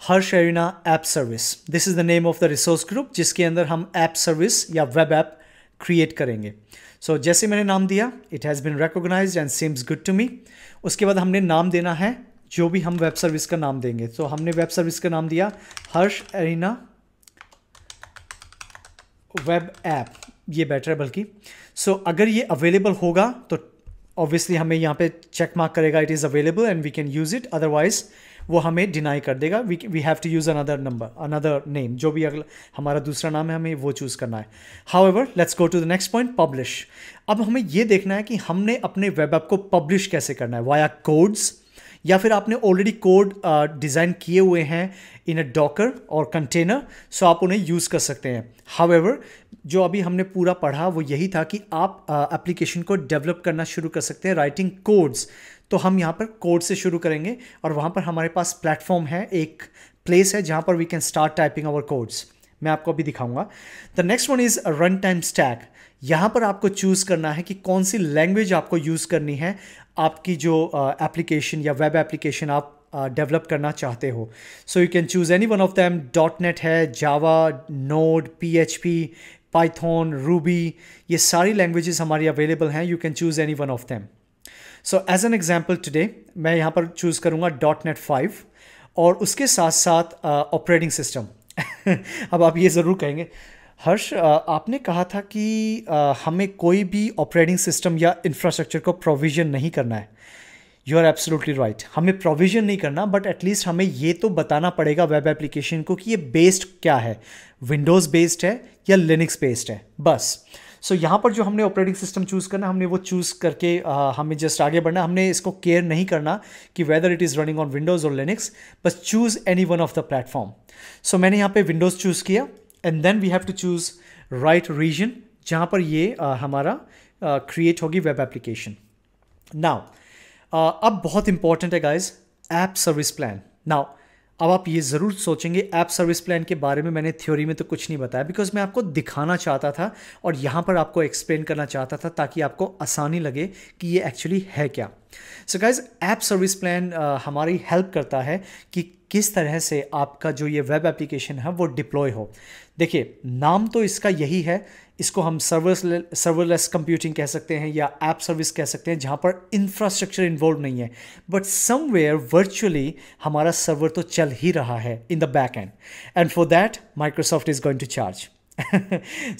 Harsh arena app service this is the name of the resource group जिसके अंदर हम ऐप सर्विस या वेब ऐप क्रिएट करेंगे सो so, जैसे मैंने नाम दिया it has been recognize and seems good to me उसके बाद हमने नाम देना है जो भी हम वेब सर्विस का नाम देंगे तो so, हमने वेब सर्विस का नाम दिया हर्ष एरिना वेब ऐप ये बेटर है बल्कि सो so, अगर ये अवेलेबल होगा तो ऑब्वियसली हमें यहाँ पे चेक मार्क करेगा it is available and we can use it otherwise वो हमें डिनाई कर देगा we we have to use another number another name जो भी अगला हमारा दूसरा नाम है हमें वो चूज़ करना है however let's go to the next point publish अब हमें ये देखना है कि हमने अपने वेब ऐप को पब्लिश कैसे करना है वाया कोड्स या फिर आपने ऑलरेडी कोड डिज़ाइन किए हुए हैं इन अ डॉकर और कंटेनर सो आप उन्हें यूज़ कर सकते हैं हावेवर जो अभी हमने पूरा पढ़ा वो यही था कि आप एप्लीकेशन uh, को डेवलप करना शुरू कर सकते हैं राइटिंग कोड्स तो हम यहाँ पर कोड से शुरू करेंगे और वहाँ पर हमारे पास प्लेटफॉर्म है एक प्लेस है जहाँ पर we can start typing our codes मैं आपको अभी दिखाऊंगा the next one is run time stack यहाँ पर आपको चूज़ करना है कि कौन सी लैंग्वेज आपको यूज़ करनी है आपकी जो एप्लीकेशन uh, या वेब एप्लीकेशन आप डेवलप uh, करना चाहते हो so you can choose any one of them dot net है Java Node P H P Python Ruby ये सारी लैंग्वेजेस हमारी अवेलेबल हैं you can choose any one of them so as an example today मैं यहाँ पर choose करूँगा dot net five और उसके साथ साथ ऑपरेटिंग uh, सिस्टम अब आप ये ज़रूर कहेंगे हर्ष uh, आपने कहा था कि uh, हमें कोई भी ऑपरेटिंग सिस्टम या इंफ्रास्ट्रक्चर को प्रोविजन नहीं करना है यू आर एब्सोल्युटली राइट हमें प्रोविजन नहीं करना बट एटलीस्ट हमें ये तो बताना पड़ेगा वेब एप्लीकेशन को कि ये बेस्ड क्या है विंडोज़ बेस्ड है या लिनक्स बेस्ड है बस सो so, यहाँ पर जो हमने ऑपरेटिंग सिस्टम चूज़ करना हमने वो चूज़ करके आ, हमें जस्ट आगे बढ़ना हमने इसको केयर नहीं करना कि whether it is running on Windows और लिनिक्स बस choose any one of the platform so मैंने यहाँ पे विंडोज़ चूज़ किया and then we have to choose right region जहाँ पर ये आ, हमारा क्रिएट होगी वेब एप्लीकेशन नाउ अब बहुत इंपॉर्टेंट है guys app service plan now अब आप ये ज़रूर सोचेंगे ऐप सर्विस प्लान के बारे में मैंने थ्योरी में तो कुछ नहीं बताया बिकॉज मैं आपको दिखाना चाहता था और यहाँ पर आपको एक्सप्लेन करना चाहता था ताकि आपको आसानी लगे कि ये एक्चुअली है क्या so guys app service plan हमारी हेल्प करता है कि किस तरह से आपका जो ये वेब एप्लीकेशन है वो डिप्लॉय हो देखिए नाम तो इसका यही है इसको हम सर्वर सर्वरलेस कंप्यूटिंग कह सकते हैं या ऐप सर्विस कह सकते हैं जहाँ पर इंफ्रास्ट्रक्चर इन्वॉल्व नहीं है बट समवेयर वर्चुअली हमारा सर्वर तो चल ही रहा है in the back end and for that Microsoft is going to charge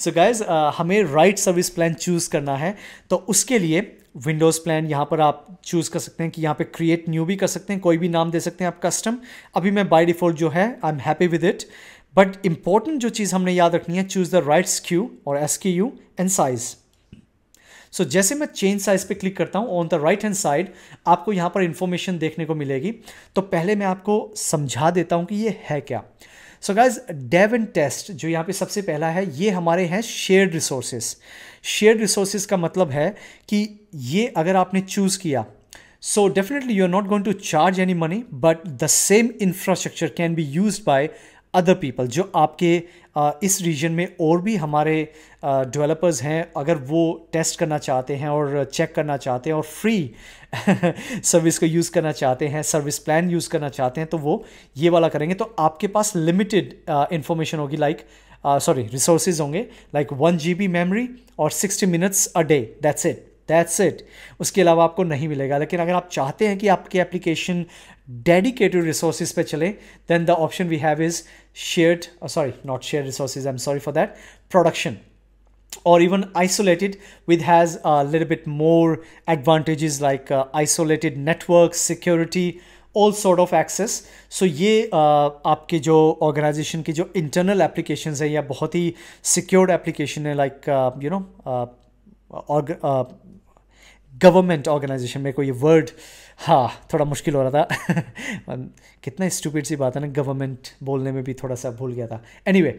so guys हमें राइट सर्विस प्लान चूज़ करना है तो उसके लिए विंडोज़ प्लान यहाँ पर आप चूज़ कर सकते हैं कि यहाँ पे क्रिएट न्यू भी कर सकते हैं कोई भी नाम दे सकते हैं आप कस्टम अभी मैं बाय डिफ़ॉल्ट जो है I am happy with it but important जो चीज़ हमने याद रखनी है चूज द राइट स्क्यू और S K U and size so जैसे मैं चेंज साइज पे क्लिक करता हूँ on the right hand side आपको यहाँ पर इंफॉर्मेशन देखने को मिलेगी तो पहले मैं आपको समझा देता हूँ कि ये है क्या so guys dev and test जो यहाँ पे सबसे पहला है ये हमारे हैं शेयर्ड रिसोर्सेज शेयर्ड रिसोर्सेस का मतलब है कि ये अगर आपने चूज़ किया so definitely you are not going to charge any money but the same infrastructure can be use by other people जो आपके इस रीजन में और भी हमारे डेवलपर्स हैं अगर वो टेस्ट करना चाहते हैं और चेक करना चाहते हैं और फ्री सर्विस को यूज़ करना चाहते हैं सर्विस प्लान यूज़ करना चाहते हैं तो वो ये वाला करेंगे तो आपके पास लिमिटेड इंफॉर्मेशन होगी लाइक सॉरी रिसोर्सेज होंगे like one G B memory और sixty minutes a day that's it that's it उसके अलावा आपको नहीं मिलेगा लेकिन अगर आप चाहते हैं कि आपकी एप्लीकेशन डेडिकेटेड रिसोर्स पे चले then the option we have is shared sorry not share resource I am sorry for that production और even isolated with has little bit more advantages like isolated network security all sort of access so ये uh, आपके जो organisation की जो internal application है या बहुत ही सिक्योर्ड एप्लीकेशन है like you know government organization मेरे को ये वर्ड uh, uh, uh हाँ थोड़ा मुश्किल हो रहा था कितना स्टूपिड सी बात है ना गवर्नमेंट बोलने में भी थोड़ा सा भूल गया था anyway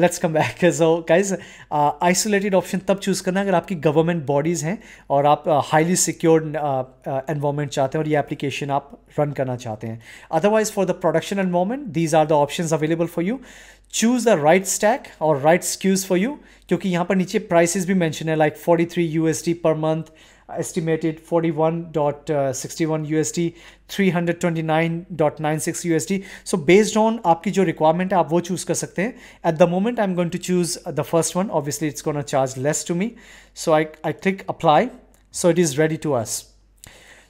let's come back so guys isolated option तब चूज़ करना अगर आपकी गवर्नमेंट बॉडीज़ हैं और आप हाईली सिक्योर्ड एनवायरमेंट चाहते हैं और ये एप्लीकेशन आप रन करना चाहते हैं otherwise for the production environment these are the option available for you choose the right stack और राइट स्क्यूज़ फॉर यू क्योंकि यहाँ पर नीचे प्राइसेस भी मैंशन है like forty three U S D per month estimated 41.61 USD 329.96 USD so based on आपकी जो requirement है आप वो choose कर सकते हैं at the moment I'm going to choose the first one obviously it's going to charge less to me so I, I click apply so it is ready to us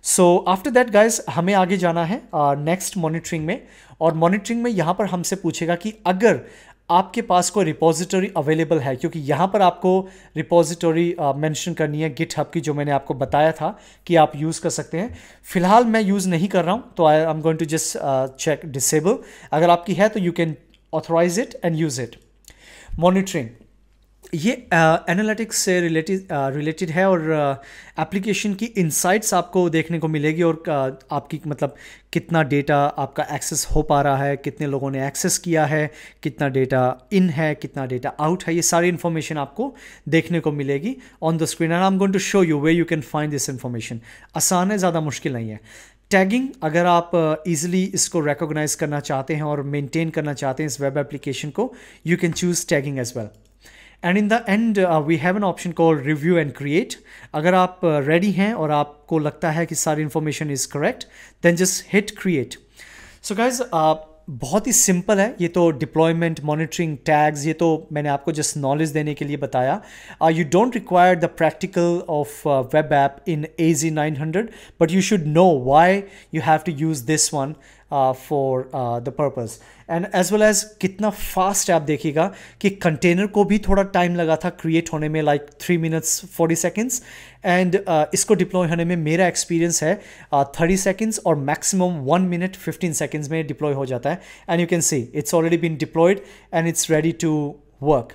so after that guys हमें आगे जाना है uh, next monitoring में और monitoring में यहाँ पर हमसे पूछेगा कि अगर आपके पास कोई रिपोजिटरी अवेलेबल है क्योंकि यहाँ पर आपको रिपोजिटरी मेंशन करनी है गिट हब की जो मैंने आपको बताया था कि आप यूज़ कर सकते हैं फिलहाल मैं यूज़ नहीं कर रहा हूँ तो I am going to just check disable अगर आपकी है तो you can authorize it and use it monitoring ये एनालिटिक्स से रिलेटेड रिलेटेड है और एप्लीकेशन की इनसाइट्स आपको देखने को मिलेगी और uh, आपकी मतलब कितना डेटा आपका एक्सेस हो पा रहा है कितने लोगों ने एक्सेस किया है कितना डेटा इन है कितना डेटा आउट है ये सारी इन्फॉर्मेशन आपको देखने को मिलेगी on the screen and I am going to show you way you can find this information आसान है ज़्यादा मुश्किल नहीं है टैगिंग अगर आप इजीली इसको रिकॉग्नाइज करना चाहते हैं और मेंटेन करना चाहते हैं इस वेब एप्लीकेशन को you can choose tagging as well and in the end we have an option call review and create अगर आप रेडी uh, हैं और आपको लगता है कि सारी information is correct then just hit create so guys बहुत ही सिंपल है ये तो डिप्लॉयमेंट मॉनिटरिंग टैग्स ये तो मैंने आपको जस्ट नॉलेज देने के लिए बताया you don't require the practical of web app in A ji nine hundred but you should know why you have to use this one for the purpose and as well as कितना fast आप देखिएगा कि container को भी थोड़ा time लगा था create होने में like three minutes forty seconds and इसको डिप्लॉय होने में मेरा एक्सपीरियंस है थर्टी uh, सेकेंड्स और maximum one minute fifteen seconds में डिप्लॉय हो जाता है and you can see it's already been deployed and it's ready to work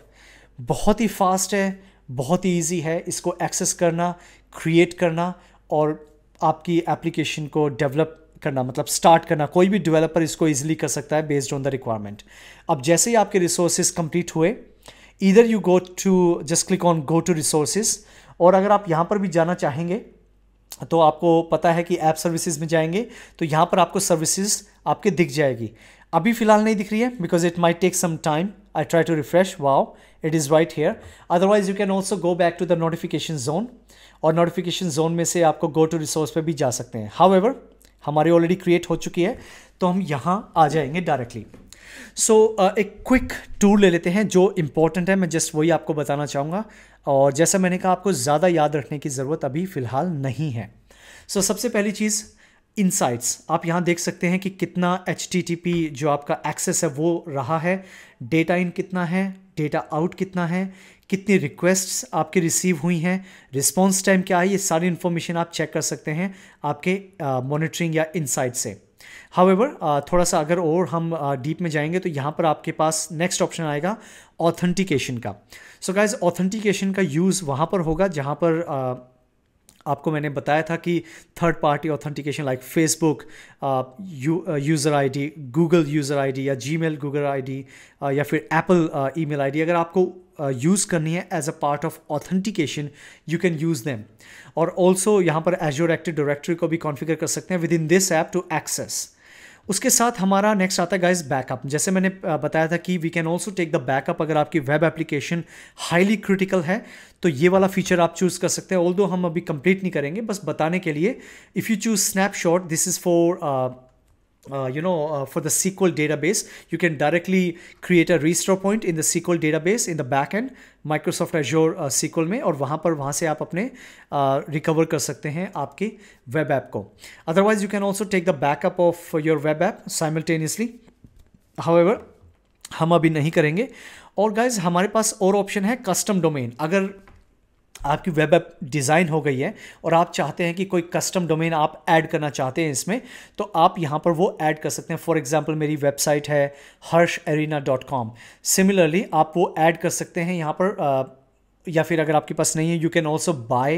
बहुत ही फास्ट है बहुत ही ईजी है इसको एक्सेस करना क्रिएट करना और आपकी एप्लीकेशन को डेवलप करना मतलब स्टार्ट करना कोई भी डेवलपर इसको ईजिली कर सकता है बेस्ड ऑन द रिक्वायरमेंट अब जैसे ही आपके रिसोर्सेज कंप्लीट हुए इधर you go to just click on go to resources और अगर आप यहाँ पर भी जाना चाहेंगे तो आपको पता है कि ऐप सर्विसेज में जाएंगे तो यहाँ पर आपको सर्विसेज आपके दिख जाएगी अभी फिलहाल नहीं दिख रही है because it may take some time I try to refresh wow it is right here otherwise you can also go back to the notification zone और नोटिफिकेशन जोन में से आपको गो टू रिसोर्स पर भी जा सकते हैं हाउ हमारी ऑलरेडी क्रिएट हो चुकी है तो हम यहाँ आ जाएंगे डायरेक्टली सो so, uh, एक क्विक टूर ले लेते हैं जो इम्पोर्टेंट है मैं जस्ट वही आपको बताना चाहूँगा और जैसा मैंने कहा आपको ज़्यादा याद रखने की ज़रूरत अभी फ़िलहाल नहीं है सो so, सबसे पहली चीज़ इनसाइट्स आप यहाँ देख सकते हैं कि कितना एच जो आपका एक्सेस है वो रहा है डेटा इन कितना है डेटा आउट कितना है कितनी रिक्वेस्ट्स आपके रिसीव हुई हैं रिस्पॉन्स टाइम क्या है ये सारी इन्फॉर्मेशन आप चेक कर सकते हैं आपके मॉनिटरिंग uh, या इनसाइट से हावेवर uh, थोड़ा सा अगर और हम डीप uh, में जाएंगे तो यहाँ पर आपके पास नेक्स्ट ऑप्शन आएगा ऑथेंटिकेशन का सो गाइज ऑथेंटिकेशन का यूज़ वहाँ पर होगा जहाँ पर आपको मैंने बताया था कि third party authentication like Facebook user ID Google user ID या जीमेल गूगल आईडी या फिर एप्पल ईमेल आईडी अगर आपको यूज़ uh, करनी है as a part of authentication you can use them और ऑल्सो यहाँ पर एजोर एक्टिव डायरेक्टरी को भी कॉन्फ़िगर कर सकते हैं within this app to access उसके साथ हमारा नेक्स्ट आता है गाइस बैकअप जैसे मैंने uh, बताया था कि we can also take the backup अगर आपकी वेब एप्लीकेशन हाईली क्रिटिकल है तो ये वाला फीचर आप चूज़ कर सकते हैं ऑल हम अभी कंप्लीट नहीं करेंगे बस बताने के लिए if you choose snapshot this is for uh, you know, uh, for the SQL database, you can directly create a restore point in the SQL database in the backend Microsoft Azure uh, SQL में और वहाँ पर वहाँ से आप अपने recover uh, कर सकते हैं आपके वेब ऐप को otherwise you can also take the backup of your web app simultaneously however हम अभी नहीं करेंगे और गाइज हमारे पास और ऑप्शन है कस्टम डोमेन अगर आपकी वेब ऐप डिज़ाइन हो गई है और आप चाहते हैं कि कोई कस्टम डोमेन आप ऐड करना चाहते हैं इसमें तो आप यहाँ पर वो ऐड कर सकते हैं फॉर एग्जांपल मेरी वेबसाइट है Harsh arena dot com similarly आप वो ऐड कर सकते हैं यहाँ पर आ, या फिर अगर आपके पास नहीं है you can also buy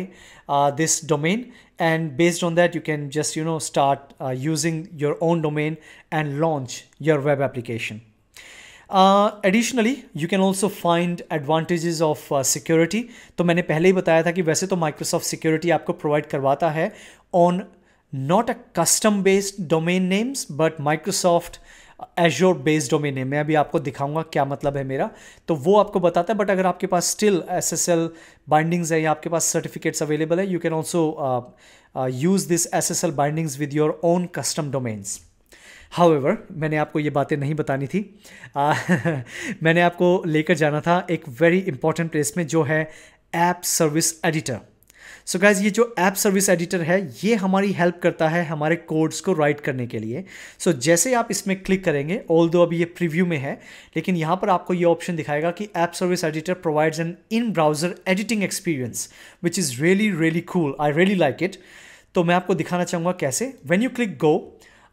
this domain and based on that you can just you know start using your own domain and launch your web application additionally you can also find find of security uh, तो मैंने पहले ही बताया था कि वैसे तो Microsoft security आपको provide करवाता है on not a custom based domain names but Microsoft Azure based domain name मैं अभी आपको दिखाऊंगा क्या मतलब है मेरा तो वो आपको बताता है बट अगर आपके पास still S S L bindings है या आपके पास सर्टिफिकेट्स अवेलेबल है you can also use this S S L bindings with your own custom domains however मैंने आपको ये बातें नहीं बतानी थी आ, मैंने आपको लेकर जाना था एक वेरी इंपॉर्टेंट प्लेस में जो है app service editor so guys ये जो ऐप सर्विस एडिटर है ये हमारी हेल्प करता है हमारे कोड्स को राइट करने के लिए सो so, जैसे आप इसमें क्लिक करेंगे ऑल दो अभी ये प्रीव्यू में है लेकिन यहाँ पर आपको ये ऑप्शन दिखाएगा कि app service editor provides an in browser editing experience which is really really cool I really like it तो मैं आपको दिखाना चाहूँगा कैसे वेन यू क्लिक गो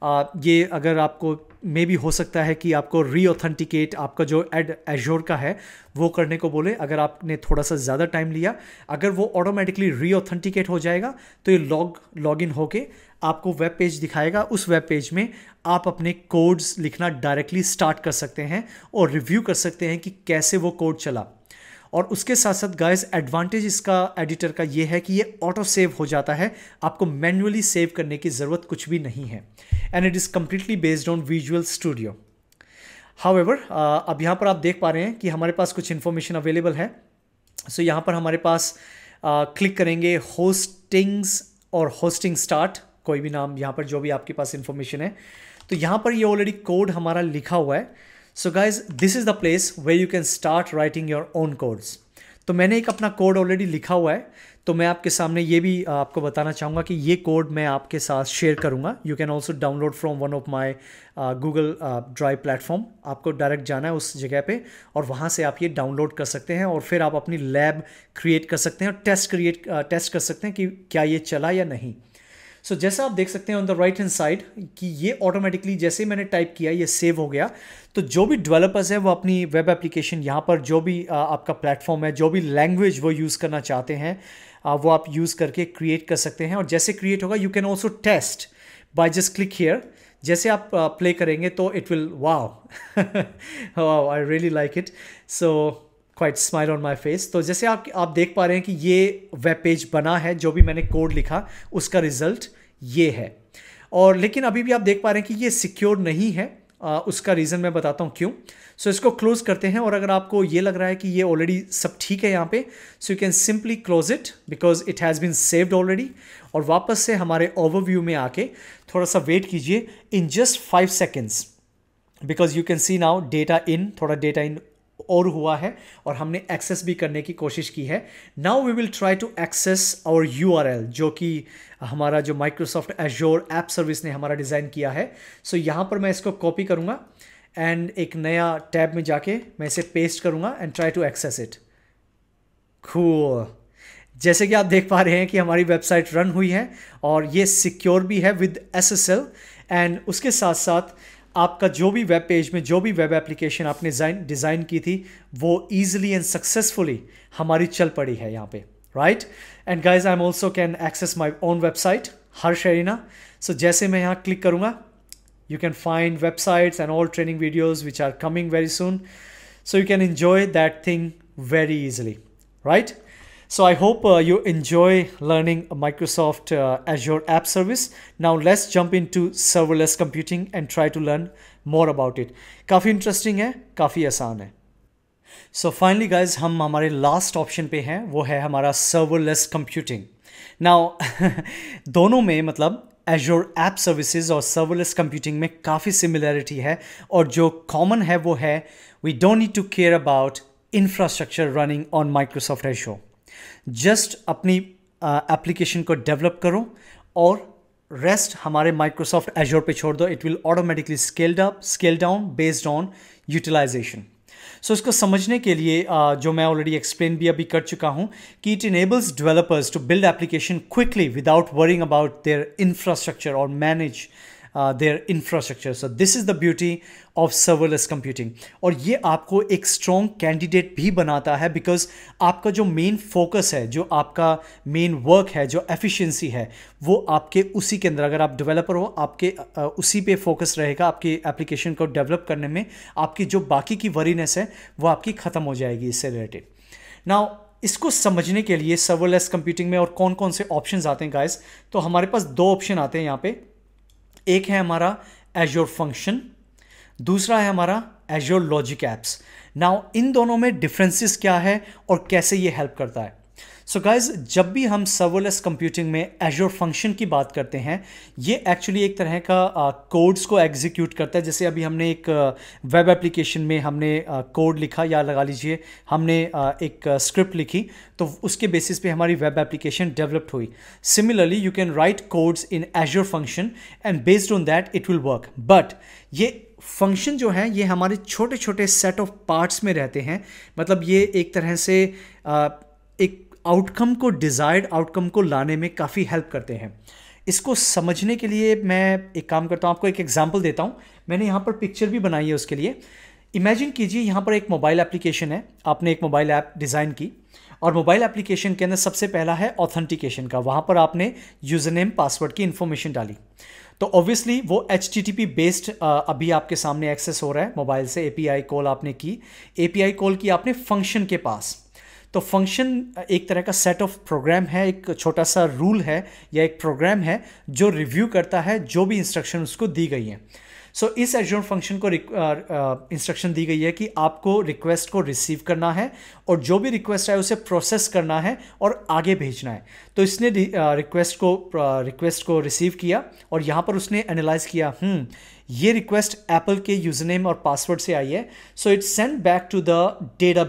ये अगर आपको मे भी हो सकता है कि आपको री ऑथेंटिकेट आपका जो एड एजोर का है वो करने को बोले अगर आपने थोड़ा सा ज़्यादा टाइम लिया अगर वो ऑटोमेटिकली री ऑथेंटिकेट हो जाएगा तो ये लॉग लॉग इन होके आपको वेब पेज दिखाएगा उस वेब पेज में आप अपने कोड्स लिखना डायरेक्टली स्टार्ट कर सकते हैं और रिव्यू कर सकते हैं कि कैसे वो कोड चला और उसके साथ साथ गाइस एडवांटेज इसका एडिटर का ये है कि ये ऑटो सेव हो जाता है आपको मैन्युअली सेव करने की ज़रूरत कुछ भी नहीं है and it is completely based on Visual Studio ever अब यहाँ पर आप देख पा रहे हैं कि हमारे पास कुछ इन्फॉर्मेशन अवेलेबल है सो so, यहाँ पर हमारे पास क्लिक uh, करेंगे होस्टिंग्स और होस्टिंग स्टार्ट कोई भी नाम यहाँ पर जो भी आपके पास इन्फॉर्मेशन है तो यहाँ पर ये यह ऑलरेडी कोड हमारा लिखा हुआ है so guys this is the place way you can start writing your own codes तो मैंने एक अपना कोड ऑलरेडी लिखा हुआ है तो मैं आपके सामने ये भी आपको बताना चाहूँगा कि ये कोड मैं आपके साथ शेयर करूँगा you can also download from one of my Google Drive platform आपको डायरेक्ट जाना है उस जगह पे और वहाँ से आप ये डाउनलोड कर सकते हैं और फिर आप अपनी लैब क्रिएट कर सकते हैं और टेस्ट क्रिएट टेस्ट कर सकते हैं कि क्या ये चला या नहीं सो so, जैसा आप देख सकते हैं on the right hand side कि ये ऑटोमेटिकली जैसे मैंने टाइप किया ये सेव हो गया तो जो भी डेवलपर्स है वो अपनी वेब एप्लीकेशन यहाँ पर जो भी आ, आपका प्लेटफॉर्म है जो भी लैंग्वेज वो यूज़ करना चाहते हैं आ, वो आप यूज़ करके क्रिएट कर सकते हैं और जैसे क्रिएट होगा you can also test by just click here जैसे आप प्ले करेंगे तो it will wow I really like it so quite smile on my face तो जैसे आप आप देख पा रहे हैं कि ये वेब पेज बना है जो भी मैंने कोड लिखा उसका रिजल्ट ये है और लेकिन अभी भी आप देख पा रहे हैं कि ये सिक्योर नहीं है आ, उसका रीज़न मैं बताता हूँ क्यों सो so, इसको क्लोज़ करते हैं और अगर आपको ये लग रहा है कि ये ऑलरेडी सब ठीक है यहाँ पे so you can simply close it because it has been saved already और वापस से हमारे ओवरव्यू में आके थोड़ा सा वेट कीजिए in just five seconds because you can see now data in थोड़ा डेटा इन और हुआ है और हमने एक्सेस भी करने की कोशिश की है now we will try to access our you जो कि हमारा जो माइक्रोसॉफ्ट एजोर ऐप सर्विस ने हमारा डिज़ाइन किया है सो so, यहाँ पर मैं इसको कॉपी करूँगा एंड एक नया टैब में जाके मैं इसे पेस्ट करूँगा and try to access it खू जैसे कि आप देख पा रहे हैं कि हमारी वेबसाइट रन हुई है और ये सिक्योर भी है विद एस एंड उसके साथ साथ आपका जो भी वेब पेज में जो भी वेब एप्लीकेशन आपने डिज़ाइन की थी वो ईजिली एंड सक्सेसफुली हमारी चल पड़ी है यहाँ पे right and guys I am also can access my own website हर शरीना सो जैसे मैं यहाँ क्लिक करूँगा you can find websites and all training videos which are coming very soon so you can enjoy that thing very easily right So I hope uh, you enjoy learning Microsoft uh, Azure App Service. Now let's jump into serverless computing and try to learn more about it. Kafi interesting hai, kafi asaan hai. So finally guys, hum hamare last option pe hain, wo hai serverless computing. Now, dono mein matlab, Azure App Services or serverless computing mein kafi similarity hai. Aur jo common hai wo hai, we don't need to care about infrastructure running on Microsoft Azure. Just अपनी application uh, को develop करो और rest हमारे Microsoft Azure पे छोड़ दो it will automatically scaled up scale down based on utilization so इसको समझने के लिए uh, जो मैं ऑलरेडी एक्सप्लेन भी अभी कर चुका हूँ कि it enables developers to build application quickly without worrying about their infrastructure और manage uh, their infrastructure. So this is the beauty of serverless computing. और ये आपको एक strong candidate भी बनाता है because आपका जो main focus है जो आपका main work है जो efficiency है वो आपके उसी के अंदर अगर आप developer हो आपके uh, उसी पे focus रहेगा आपके application को develop करने में आपकी जो बाकी की वरीनेस है वो आपकी ख़त्म हो जाएगी इससे रिलेटेड नाउ इसको समझने के लिए सर्वरलेस कंप्यूटिंग में और कौन कौन से ऑप्शंस आते हैं गाइस तो हमारे पास दो ऑप्शन आते हैं यहाँ पे एक है हमारा एजोर फंक्शन दूसरा है हमारा एजोर लॉजिक एप्स नाउ इन दोनों में डिफरेंसेस क्या है और कैसे ये हेल्प करता है सो so गाइज जब भी हम सर्वरलेस कंप्यूटिंग में एजोर फंक्शन की बात करते हैं ये एक्चुअली एक तरह का कोड्स uh, को एग्जीक्यूट करता है जैसे अभी हमने एक वेब uh, एप्लीकेशन में हमने कोड uh, लिखा या लगा लीजिए हमने uh, एक स्क्रिप्ट uh, लिखी तो उसके बेसिस पे हमारी वेब एप्लीकेशन डेवलप्ड हुई similarly you can write codes in Azure function and based on that it will work but ये फंक्शन जो है ये हमारे छोटे छोटे सेट ऑफ पार्ट्स में रहते हैं मतलब ये एक तरह से uh, आउटकम को डिज़ायर्ड आउटकम को लाने में काफ़ी हेल्प करते हैं इसको समझने के लिए मैं एक काम करता हूँ आपको एक एग्जाम्पल देता हूँ मैंने यहाँ पर पिक्चर भी बनाई है उसके लिए इमेजिन कीजिए यहाँ पर एक मोबाइल एप्लीकेशन है आपने एक मोबाइल ऐप डिज़ाइन की और मोबाइल एप्लीकेशन के अंदर सबसे पहला है ऑथेंटिकेशन का वहाँ पर आपने यूज़र नेम पासवर्ड की इन्फॉर्मेशन डाली तो ऑब्वियसली वो एच टी बेस्ड अभी आपके सामने एक्सेस हो रहा है मोबाइल से ए कॉल आपने की ए कॉल की आपने फंक्शन के पास तो फंक्शन एक तरह का सेट ऑफ प्रोग्राम है एक छोटा सा रूल है या एक प्रोग्राम है जो रिव्यू करता है जो भी इंस्ट्रक्शन उसको दी गई हैं सो so, इस एजोर फंक्शन को इंस्ट्रक्शन uh, uh, दी गई है कि आपको रिक्वेस्ट को रिसीव करना है और जो भी रिक्वेस्ट आए उसे प्रोसेस करना है और आगे भेजना है तो इसने रिक्वेस्ट uh, को रिक्वेस्ट को रिसीव किया और यहाँ पर उसने एनालाइज किया हम्म ये रिक्वेस्ट एप्पल के यूजर नेम और पासवर्ड से आई है so it's send back to the data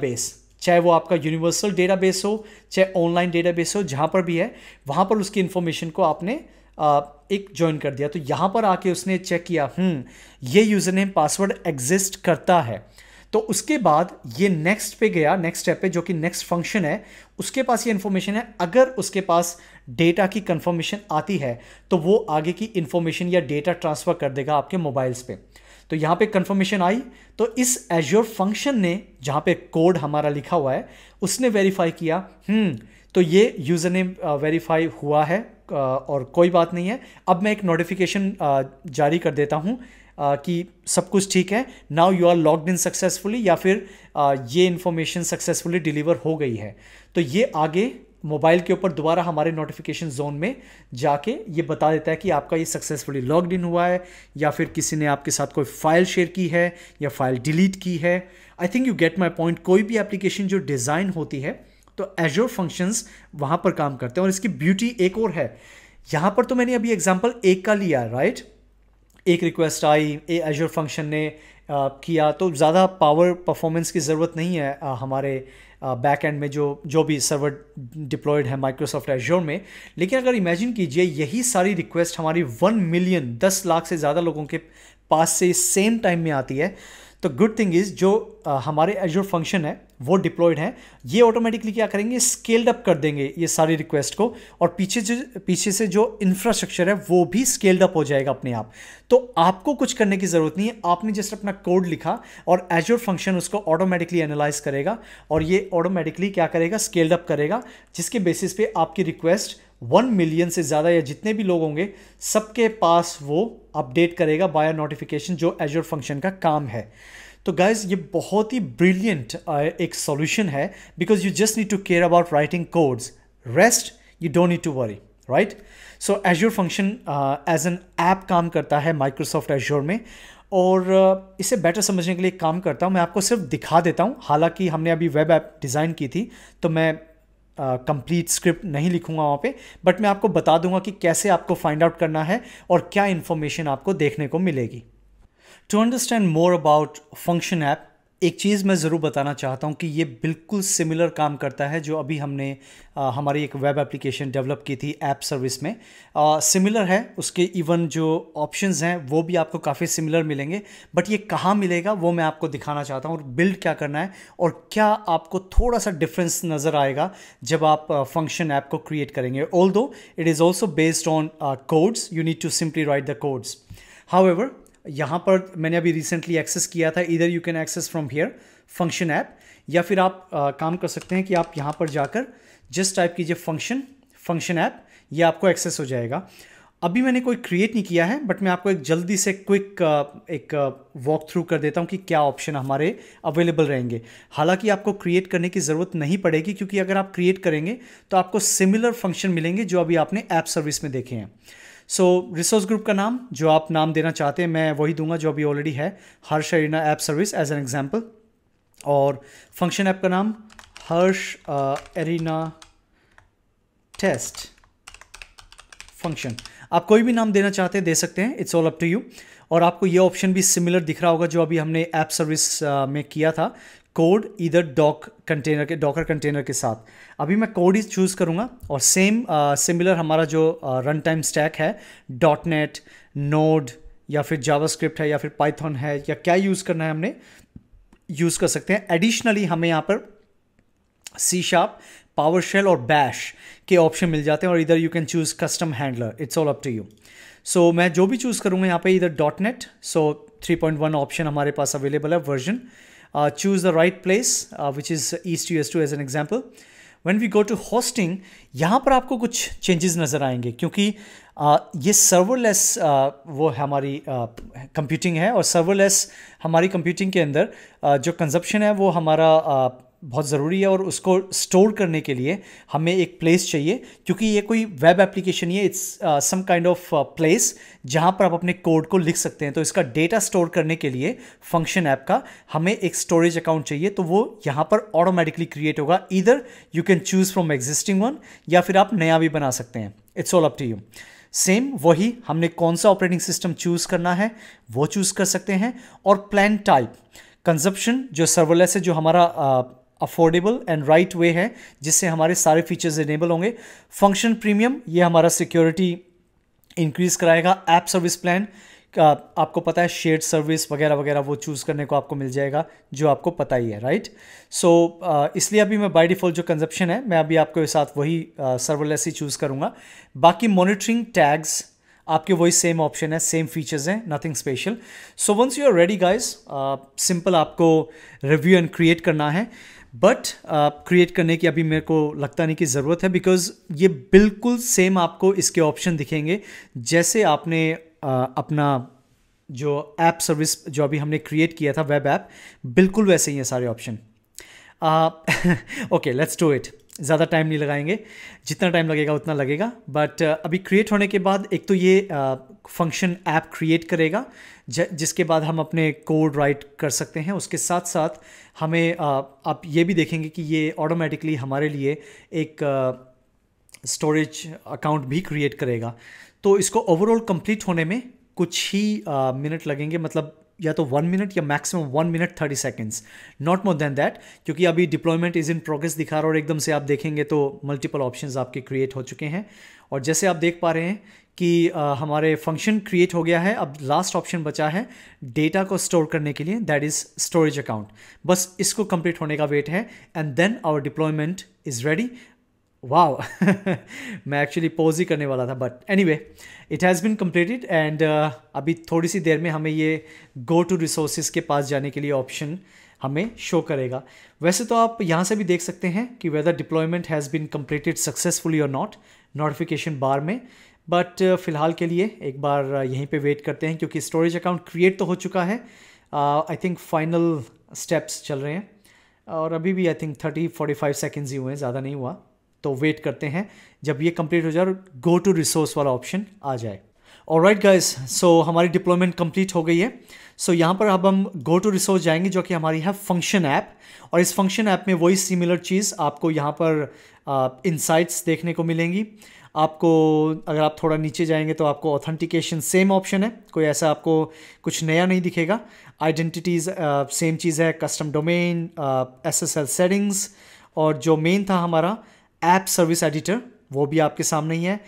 चाहे वो आपका यूनिवर्सल डेटाबेस हो चाहे ऑनलाइन डेटाबेस हो जहाँ पर भी है वहाँ पर उसकी इन्फॉर्मेशन को आपने एक ज्वाइन कर दिया तो यहाँ पर आके उसने चेक किया हम्म, ये यूज़र नेम पासवर्ड एग्जिस्ट करता है तो उसके बाद ये नेक्स्ट पे गया नेक्स्ट स्टेप पे जो कि नेक्स्ट फंक्शन है उसके पास ये इन्फॉर्मेशन है अगर उसके पास डेटा की कंफर्मेशन आती है तो वो आगे की इन्फॉर्मेशन या डेटा ट्रांसफ़र कर देगा आपके मोबाइल्स पे तो यहाँ पे कंफर्मेशन आई तो इस एज्योर फंक्शन ने जहाँ पे कोड हमारा लिखा हुआ है उसने वेरीफाई किया हम्म, तो ये यूज़र नेम वेरीफाई हुआ है uh, और कोई बात नहीं है अब मैं एक नोटिफिकेशन uh, जारी कर देता हूँ uh, कि सब कुछ ठीक है now you are logged in successfully या फिर ये इन्फॉर्मेशन सक्सेसफुली डिलीवर हो गई है तो ये आगे मोबाइल के ऊपर दोबारा हमारे नोटिफिकेशन जोन में जाके ये बता देता है कि आपका ये सक्सेसफुली लॉग इन हुआ है या फिर किसी ने आपके साथ कोई फाइल शेयर की है या फाइल डिलीट की है I think you get my point कोई भी एप्लीकेशन जो डिज़ाइन होती है तो एजोर फंक्शंस वहाँ पर काम करते हैं और इसकी ब्यूटी एक और है यहाँ पर तो मैंने अभी एग्जाम्पल एक का लिया राइट right? एक रिक्वेस्ट आई ए एजोर फंक्शन ने आ, किया तो ज़्यादा पावर परफॉर्मेंस की ज़रूरत नहीं है आ, हमारे बैक एंड में जो जो भी सर्वर डिप्लॉयड है माइक्रोसॉफ्ट एजोर में लेकिन अगर इमेजिन कीजिए यही सारी रिक्वेस्ट हमारी वन मिलियन दस लाख से ज़्यादा लोगों के पास से सेम टाइम में आती है तो गुड थिंग इज़ जो आ, uh, हमारे एजोर फंक्शन है वो डिप्लॉयड हैं ये ऑटोमेटिकली क्या करेंगे स्केल्ड अप कर देंगे ये सारी रिक्वेस्ट को और पीछे जो पीछे से जो इंफ्रास्ट्रक्चर है वो भी स्केल्ड अप हो जाएगा अपने आप तो आपको कुछ करने की ज़रूरत नहीं है आपने जैसे अपना कोड लिखा और एजोर फंक्शन उसको ऑटोमेटिकली एनालाइज करेगा और ये ऑटोमेटिकली क्या करेगा स्केल्ड अप करेगा जिसके बेसिस पे आपकी रिक्वेस्ट वन मिलियन से ज़्यादा या जितने भी लोग होंगे सबके पास वो अपडेट करेगा बायो नोटिफिकेशन जो एजोर फंक्शन का काम है तो गाइज ये बहुत ही ब्रिलियंट एक सॉल्यूशन है because you just need to care about writing codes rest you don't need to worry right so Azure function as an app काम करता है माइक्रोसॉफ्ट एजोर में और इसे बेटर समझने के लिए काम करता हूँ मैं आपको सिर्फ दिखा देता हूँ हालांकि हमने अभी वेब ऐप डिज़ाइन की थी तो मैं कंप्लीट uh, स्क्रिप्ट नहीं लिखूंगा वहाँ पे बट मैं आपको बता दूंगा कि कैसे आपको फाइंड आउट करना है और क्या इन्फॉर्मेशन आपको देखने को मिलेगी to understand more about function app एक चीज़ मैं ज़रूर बताना चाहता हूँ कि ये बिल्कुल सिमिलर काम करता है जो अभी हमने आ, हमारी एक वेब एप्लीकेशन डेवलप की थी ऐप सर्विस में आ, सिमिलर है उसके इवन जो ऑप्शंस हैं वो भी आपको काफ़ी सिमिलर मिलेंगे बट ये कहाँ मिलेगा वो मैं आपको दिखाना चाहता हूँ और बिल्ड क्या करना है और क्या आपको थोड़ा सा डिफरेंस नज़र आएगा जब आप फंक्शन ऐप को क्रिएट करेंगे although it is also based on codes you need to simply write the codes how यहाँ पर मैंने अभी रिसेंटली एक्सेस किया था इधर you can access from here function app या फिर आप आ, काम कर सकते हैं कि आप यहाँ पर जाकर जस्ट टाइप कीजिए फंक्शन फंक्शन ऐप ये आपको एक्सेस हो जाएगा अभी मैंने कोई क्रिएट नहीं किया है बट मैं आपको एक जल्दी से क्विक एक वॉक थ्रू कर देता हूँ कि क्या ऑप्शन हमारे अवेलेबल रहेंगे हालांकि आपको क्रिएट करने की ज़रूरत नहीं पड़ेगी क्योंकि अगर आप क्रिएट करेंगे तो आपको सिमिलर फंक्शन मिलेंगे जो अभी आपने ऐप सर्विस में देखे हैं सो रिसोर्स ग्रुप का नाम जो आप नाम देना चाहते हैं मैं वही दूंगा जो अभी ऑलरेडी है Harsh arena app service as an example और फंक्शन ऐप का नाम हर्ष एरिना टेस्ट फंक्शन आप कोई भी नाम देना चाहते हैं दे सकते हैं it's all up to you और आपको ये ऑप्शन भी सिमिलर दिख रहा होगा जो अभी हमने ऐप सर्विस uh, में किया था कोड इधर डॉक कंटेनर के डॉकर कंटेनर के साथ अभी मैं कोड ही चूज़ करूँगा और सेम सिमिलर uh, हमारा जो रन टाइम स्टैक है डॉट नेट नोड या फिर जावास्क्रिप्ट है या फिर पाइथन है या क्या यूज़ करना है हमने यूज़ कर सकते हैं एडिशनली हमें यहाँ पर सी शार्प पावर शेल और बैश के ऑप्शन मिल जाते हैं और इधर you can choose custom handler it's all up to you so मैं जो भी चूज़ करूँगा यहाँ पे इधर dot net so three point one option हमारे पास अवेलेबल है version uh, choose the right place, uh, which is East US2 as an example. When we go to hosting, यहाँ पर आपको कुछ changes नज़र आएंगे क्योंकि ये serverless वो हमारी computing है और serverless हमारी computing के अंदर जो consumption है वो हमारा बहुत ज़रूरी है और उसको स्टोर करने के लिए हमें एक प्लेस चाहिए क्योंकि ये कोई वेब एप्लीकेशन ही है it's some kind of place जहाँ पर आप अपने कोड को लिख सकते हैं तो इसका डेटा स्टोर करने के लिए फंक्शन ऐप का हमें एक स्टोरेज अकाउंट चाहिए तो वो यहाँ पर ऑटोमेटिकली क्रिएट होगा इधर you can choose from existing one या फिर आप नया भी बना सकते हैं it's all up to you same वही हमने कौन सा ऑपरेटिंग सिस्टम चूज़ करना है वो चूज़ कर सकते हैं और प्लान टाइप कंजप्शन जो सर्वरलेस है जो हमारा uh, affordable and right way है जिससे हमारे सारे फीचर्स इनेबल होंगे फंक्शन प्रीमियम ये हमारा सिक्योरिटी इंक्रीज कराएगा ऐप सर्विस प्लान आपको पता है शेयर सर्विस वगैरह वगैरह वो चूज़ करने को आपको मिल जाएगा जो आपको पता ही है राइट सो so, इसलिए अभी मैं बाय डिफ़ॉल्ट जो कंजप्शन है मैं अभी आपके साथ वही सर्वरलेस ही चूज़ करूँगा बाकी मॉनिटरिंग टैग्स आपके वही सेम ऑप्शन है सेम फीचर्स हैं nothing special so once you are ready guys simple आपको रिव्यू एंड क्रिएट करना है बट क्रिएट uh, करने की अभी मेरे को लगता नहीं कि ज़रूरत है बिकॉज ये बिल्कुल सेम आपको इसके ऑप्शन दिखेंगे जैसे आपने uh, अपना जो ऐप सर्विस जो अभी हमने क्रिएट किया था वेब ऐप बिल्कुल वैसे ही है सारे option okay let's do it ज़्यादा टाइम नहीं लगाएंगे जितना टाइम लगेगा उतना लगेगा बट uh, अभी क्रिएट होने के बाद एक तो ये फंक्शन ऐप क्रिएट करेगा ज, जिसके बाद हम अपने कोड राइट कर सकते हैं उसके साथ साथ हमें आ, uh, आप ये भी देखेंगे कि ये ऑटोमेटिकली हमारे लिए एक स्टोरेज uh, अकाउंट भी क्रिएट करेगा तो इसको ओवरऑल कंप्लीट होने में कुछ ही मिनट लगेंगे मतलब या तो वन मिनट या maximum one minute thirty seconds not more than that क्योंकि अभी डिप्लॉयमेंट इज इन प्रोग्रेस दिखा रहा है और एकदम से आप देखेंगे तो मल्टीपल ऑप्शन आपके क्रिएट हो चुके हैं और जैसे आप देख पा रहे हैं कि आ, हमारे फंक्शन क्रिएट हो गया है अब लास्ट ऑप्शन बचा है डेटा को स्टोर करने के लिए दैट इज़ स्टोरेज अकाउंट बस इसको कंप्लीट होने का वेट है and then our deployment is ready wow मैं एक्चुअली पोज ही करने वाला था but anyway it has been completed and अभी थोड़ी सी देर में हमें ये गो टू रिसोर्सेज के पास जाने के लिए ऑप्शन हमें शो करेगा वैसे तो आप यहाँ से भी देख सकते हैं कि whether deployment has been completed successfully और नॉट नोटिफिकेशन बार में बट uh, फ़िलहाल के लिए एक बार uh, यहीं पे वेट करते हैं क्योंकि स्टोरेज अकाउंट क्रिएट तो हो चुका है आई थिंक फाइनल स्टेप्स चल रहे हैं और अभी भी I think thirty forty five seconds ही हुए हैं ज़्यादा नहीं हुआ तो वेट करते हैं जब ये कंप्लीट हो जाए और गो टू रिसोर्स वाला ऑप्शन आ जाए और राइट गाइज सो हमारी डिप्लॉयमेंट कंप्लीट हो गई है सो so, यहाँ पर अब हम गो टू रिसोर्स जाएंगे जो कि हमारी है फंक्शन ऐप और इस फंक्शन ऐप में वही सिमिलर चीज़ आपको यहाँ पर इंसाइट्स देखने को मिलेंगी आपको अगर आप थोड़ा नीचे जाएंगे तो आपको ऑथेंटिकेशन सेम ऑप्शन है कोई ऐसा आपको कुछ नया नहीं दिखेगा आइडेंटिटीज़ सेम चीज़ है custom domain S S L settings और जो मेन था हमारा ऐप सर्विस एडिटर वो भी आपके सामने ही है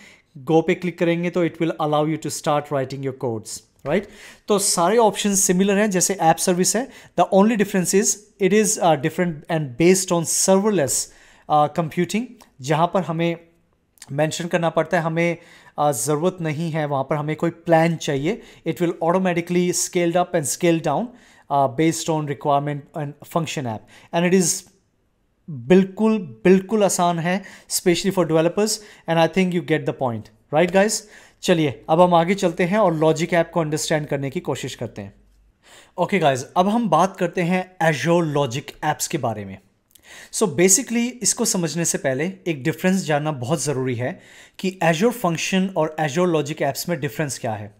गो पे क्लिक करेंगे तो it will allow you to start writing your codes right तो सारे ऑप्शन सिमिलर हैं जैसे ऐप सर्विस है the only difference is it is different and based on serverless computing जहाँ पर हमें मेंशन करना पड़ता है हमें uh, ज़रूरत नहीं है वहाँ पर हमें कोई प्लान चाहिए it will automatically scaled up and scale down based on requirement and function app and it is बिल्कुल बिल्कुल आसान है specially for developers and I think you get the point right guys चलिए अब हम आगे चलते हैं और लॉजिक ऐप को अंडरस्टैंड करने की कोशिश करते हैं ओके okay गाइस अब हम बात करते हैं एजो लॉजिक ऐप्स के बारे में सो so बेसिकली इसको समझने से पहले एक डिफरेंस जानना बहुत ज़रूरी है कि एजोर फंक्शन और एजोर लॉजिक ऐप्स में डिफरेंस क्या है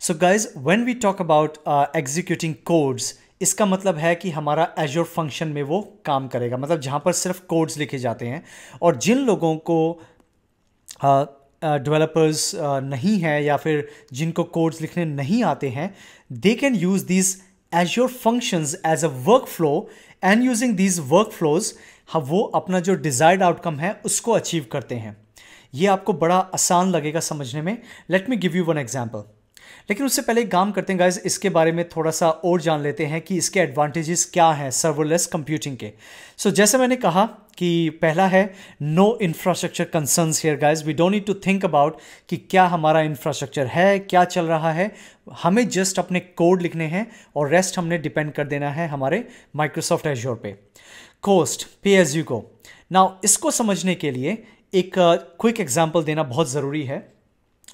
so guys when we talk about executing codes इसका मतलब है कि हमारा एजोर फंक्शन में वो काम करेगा मतलब जहाँ पर सिर्फ कोड्स लिखे जाते हैं और जिन लोगों को डेवलपर्स uh, uh, नहीं हैं या फिर जिनको कोड्स लिखने नहीं आते हैं they can use these Azure functions as a workflow and using these workflows वो अपना जो डिज़ायर्ड आउटकम है उसको अचीव करते हैं ये आपको बड़ा आसान लगेगा समझने में let me give you one example लेकिन उससे पहले एक काम करते हैं गाइज इसके बारे में थोड़ा सा और जान लेते हैं कि इसके एडवांटेजेस क्या हैं सर्वरलेस कंप्यूटिंग के सो so, जैसे मैंने कहा कि पहला है no infrastructure concerns here guys we don't need to think about कि क्या हमारा इंफ्रास्ट्रक्चर है क्या चल रहा है हमें जस्ट अपने कोड लिखने हैं और रेस्ट हमने डिपेंड कर देना है हमारे माइक्रोसॉफ्ट एजोर पे कोस्ट पे एज यू को नाउ इसको समझने के लिए एक क्विक uh, एग्जाम्पल देना बहुत ज़रूरी है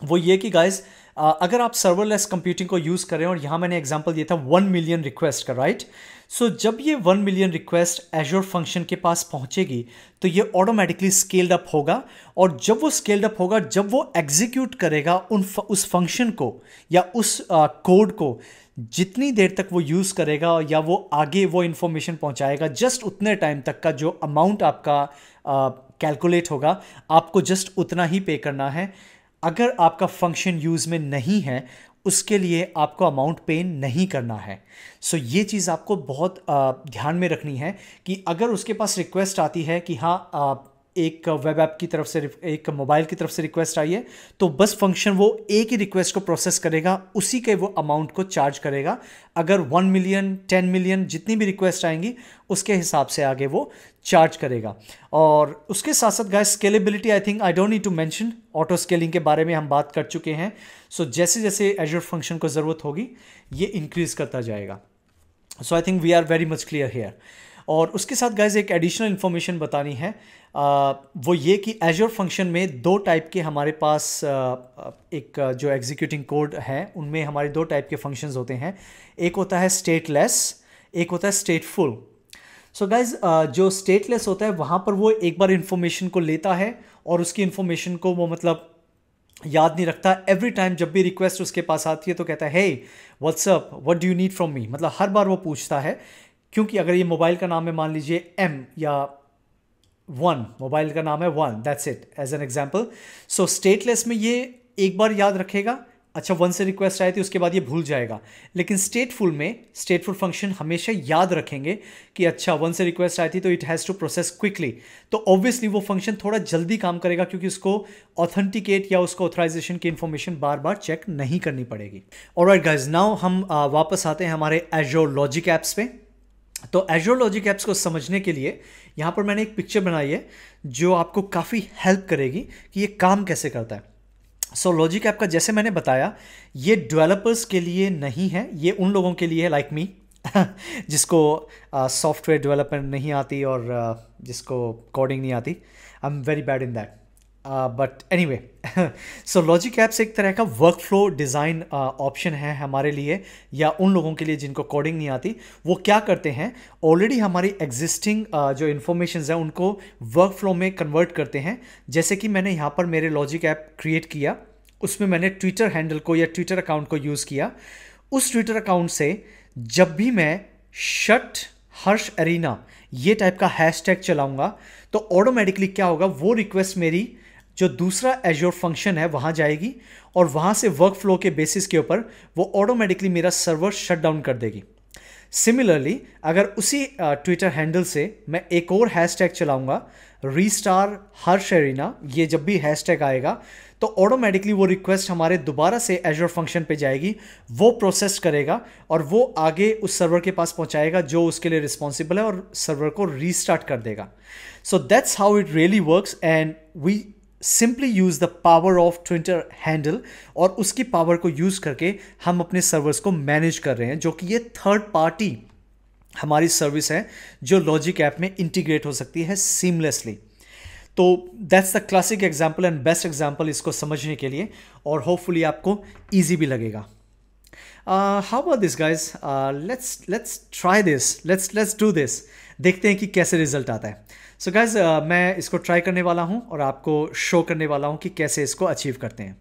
वो ये कि गाइज़ Uh, अगर आप सर्वरलेस कंप्यूटिंग को यूज़ करें और यहाँ मैंने एग्जाम्पल दिया था वन मिलियन रिक्वेस्ट का राइट सो so, जब ये one million request Azure function के पास पहुँचेगी तो ये ऑटोमेटिकली स्केल्ड अप होगा और जब वो स्केल्ड अप होगा जब वो एग्जीक्यूट करेगा उन उस फंक्शन को या उस कोड uh, को जितनी देर तक वो यूज़ करेगा या वो आगे वो इन्फॉर्मेशन पहुंचाएगा जस्ट उतने टाइम तक का जो अमाउंट आपका कैलकुलेट uh, होगा आपको जस्ट उतना ही पे करना है अगर आपका फंक्शन यूज़ में नहीं है उसके लिए आपको अमाउंट पे नहीं करना है सो so, ये चीज़ आपको बहुत ध्यान में रखनी है कि अगर उसके पास रिक्वेस्ट आती है कि हाँ एक वेब ऐप की तरफ से एक मोबाइल की तरफ से रिक्वेस्ट आई है तो बस फंक्शन वो एक ही रिक्वेस्ट को प्रोसेस करेगा उसी के वो अमाउंट को चार्ज करेगा अगर वन मिलियन टेन मिलियन जितनी भी रिक्वेस्ट आएंगी उसके हिसाब से आगे वो चार्ज करेगा और उसके साथ साथ guys scalability I think I don't need to mention auto scaling के बारे में हम बात कर चुके हैं सो so, जैसे जैसे एजर फंक्शन को ज़रूरत होगी ये इंक्रीज़ करता जाएगा so I think we are very much clear here और उसके साथ गाइज एक एडिशनल इन्फॉर्मेशन बतानी है आ, वो ये कि एजर फंक्शन में दो टाइप के हमारे पास आ, एक जो एग्जीक्यूटिंग कोड है उनमें हमारे दो टाइप के फंक्शंस होते हैं एक होता है स्टेटलेस एक होता है स्टेटफुल सो so गाइज जो स्टेटलेस होता है वहाँ पर वो एक बार इन्फॉर्मेशन को लेता है और उसकी इन्फॉर्मेशन को वो मतलब याद नहीं रखता एवरी टाइम जब भी रिक्वेस्ट उसके पास आती है तो कहता है hey what's up what do you need from me मतलब हर बार वो पूछता है क्योंकि अगर ये मोबाइल का नाम है मान लीजिए एम या वन मोबाइल का नाम है one that's it as an example so stateless में ये एक बार याद रखेगा अच्छा वन से रिक्वेस्ट आई थी उसके बाद ये भूल जाएगा लेकिन स्टेटफुल में स्टेटफुल फंक्शन हमेशा याद रखेंगे कि अच्छा वन से रिक्वेस्ट आई थी तो it has to process quickly तो ऑब्वियसली वो फंक्शन थोड़ा जल्दी काम करेगा क्योंकि उसको ऑथेंटिकेट या उसको ऑथराइजेशन की इन्फॉर्मेशन बार बार चेक नहीं करनी पड़ेगी और राइट गाइज नाउ हम वापस आते हैं हमारे एजोलॉजिक ऐप्स पे तो एजोलॉजिक ऐप्स को समझने के लिए यहाँ पर मैंने एक पिक्चर बनाई है जो आपको काफ़ी हेल्प करेगी कि ये काम कैसे करता है सो लॉजिक ऐप का जैसे मैंने बताया ये डेवलपर्स के लिए नहीं है ये उन लोगों के लिए है लाइक like मी जिसको सॉफ्टवेयर uh, डेवलपमेंट नहीं आती और uh, जिसको कोडिंग नहीं आती I am very bad in that but anyway so logic apps एक तरह का वर्क फ्लो डिज़ाइन ऑप्शन है हमारे लिए या उन लोगों के लिए जिनको कोडिंग नहीं आती वो क्या करते हैं ऑलरेडी हमारी एग्जिस्टिंग uh, जो इन्फॉर्मेशन है उनको वर्क फ्लो में कन्वर्ट करते हैं जैसे कि मैंने यहाँ पर मेरे लॉजिक ऐप क्रिएट किया उसमें मैंने ट्विटर हैंडल को या ट्विटर अकाउंट को यूज़ किया उस ट्विटर अकाउंट से जब भी मैं शट हर्ष अरीना ये टाइप का हैश टैग चलाऊंगा तो ऑटोमेटिकली क्या होगा वो रिक्वेस्ट मेरी जो दूसरा एजोर फंक्शन है वहाँ जाएगी और वहाँ से वर्क फ्लो के बेसिस के ऊपर वो ऑटोमेटिकली मेरा सर्वर शट डाउन कर देगी सिमिलरली अगर उसी ट्विटर हैंडल से मैं एक और हैशटैग चलाऊंगा रीस्टार हर शेरिना ये जब भी हैशटैग आएगा तो ऑटोमेटिकली वो रिक्वेस्ट हमारे दोबारा से एजोर फंक्शन पे जाएगी वो प्रोसेस करेगा और वो आगे उस सर्वर के पास पहुंचाएगा जो उसके लिए रिस्पॉन्सिबल है और सर्वर को रीस्टार्ट कर देगा so that's how it really works and we simply use the power of Twitter handle और उसकी पावर को यूज़ करके हम अपने सर्वर्स को मैनेज कर रहे हैं जो कि ये थर्ड पार्टी हमारी सर्विस है जो लॉजिक ऐप में इंटीग्रेट हो सकती है सीमलेसली तो that's the classic example and best example इसको समझने के लिए और होपफुली आपको ईजी भी लगेगा uh, how about this guys uh, let's let's try this let's let's do this देखते हैं कि कैसे रिजल्ट आता है सो so गाइज uh, मैं इसको ट्राई करने वाला हूँ और आपको शो करने वाला हूँ कि कैसे इसको अचीव करते हैं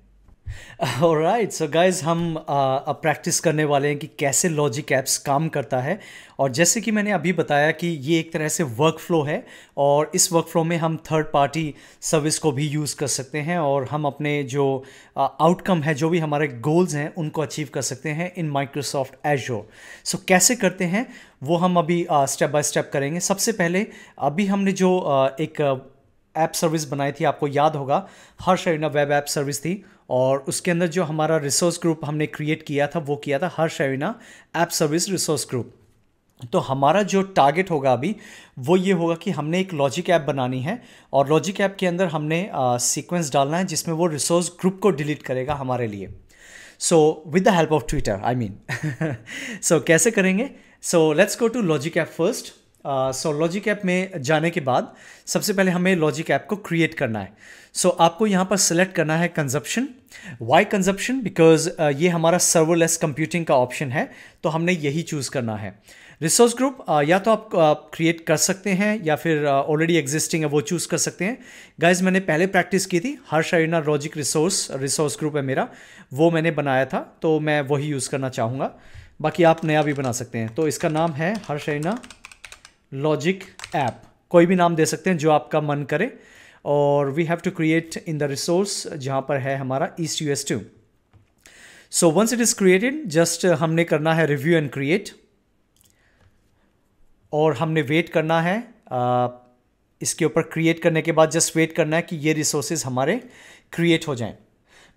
राइट सो गाइज हम uh, अब प्रैक्टिस करने वाले हैं कि कैसे लॉजिक ऐप्स काम करता है और जैसे कि मैंने अभी बताया कि ये एक तरह से वर्क फ्लो है और इस वर्क फ्लो में हम थर्ड पार्टी सर्विस को भी यूज़ कर सकते हैं और हम अपने जो आउटकम uh, है जो भी हमारे गोल्स हैं उनको अचीव कर सकते हैं इन माइक्रोसॉफ्ट एजो सो कैसे करते हैं वो हम अभी स्टेप बाय स्टेप करेंगे सबसे पहले अभी हमने जो uh, एक ऐप uh, सर्विस बनाई थी आपको याद होगा Harsh arena web app service थी और उसके अंदर जो हमारा रिसोर्स ग्रुप हमने क्रिएट किया था वो किया था Harsh arena app service resource group तो हमारा जो टारगेट होगा अभी वो ये होगा कि हमने एक लॉजिक ऐप बनानी है और लॉजिक ऐप के अंदर हमने सीक्वेंस डालना है जिसमें वो रिसोर्स ग्रुप को डिलीट करेगा हमारे लिए so with the help of Twitter I mean so कैसे करेंगे so let's go to logic app first so logic app में जाने के बाद सबसे पहले हमें लॉजिक ऐप को क्रिएट करना है सो so, आपको यहाँ पर सिलेक्ट करना है कंजप्शन वाई कंजप्शन बिकॉज ये हमारा सर्वरलेस कंप्यूटिंग का ऑप्शन है तो हमने यही चूज़ करना है रिसोर्स ग्रुप uh, या तो आप क्रिएट uh, कर सकते हैं या फिर ऑलरेडी uh, एग्जिस्टिंग है वो चूज़ कर सकते हैं गाइज मैंने पहले प्रैक्टिस की थी Harsh arena logic resource resource group है मेरा वो मैंने बनाया था तो मैं वही यूज़ करना चाहूँगा बाकी आप नया भी बना सकते हैं तो इसका नाम है हर अरिना लॉजिक ऐप कोई भी नाम दे सकते हैं जो आपका मन करे और we have to create in the resource जहाँ पर है हमारा East U S two so once it is created just हमने करना है रिव्यू एंड क्रिएट और हमने वेट करना है uh, इसके ऊपर क्रिएट करने के बाद जस्ट वेट करना है कि ये रिसोर्सेज हमारे क्रिएट हो जाएं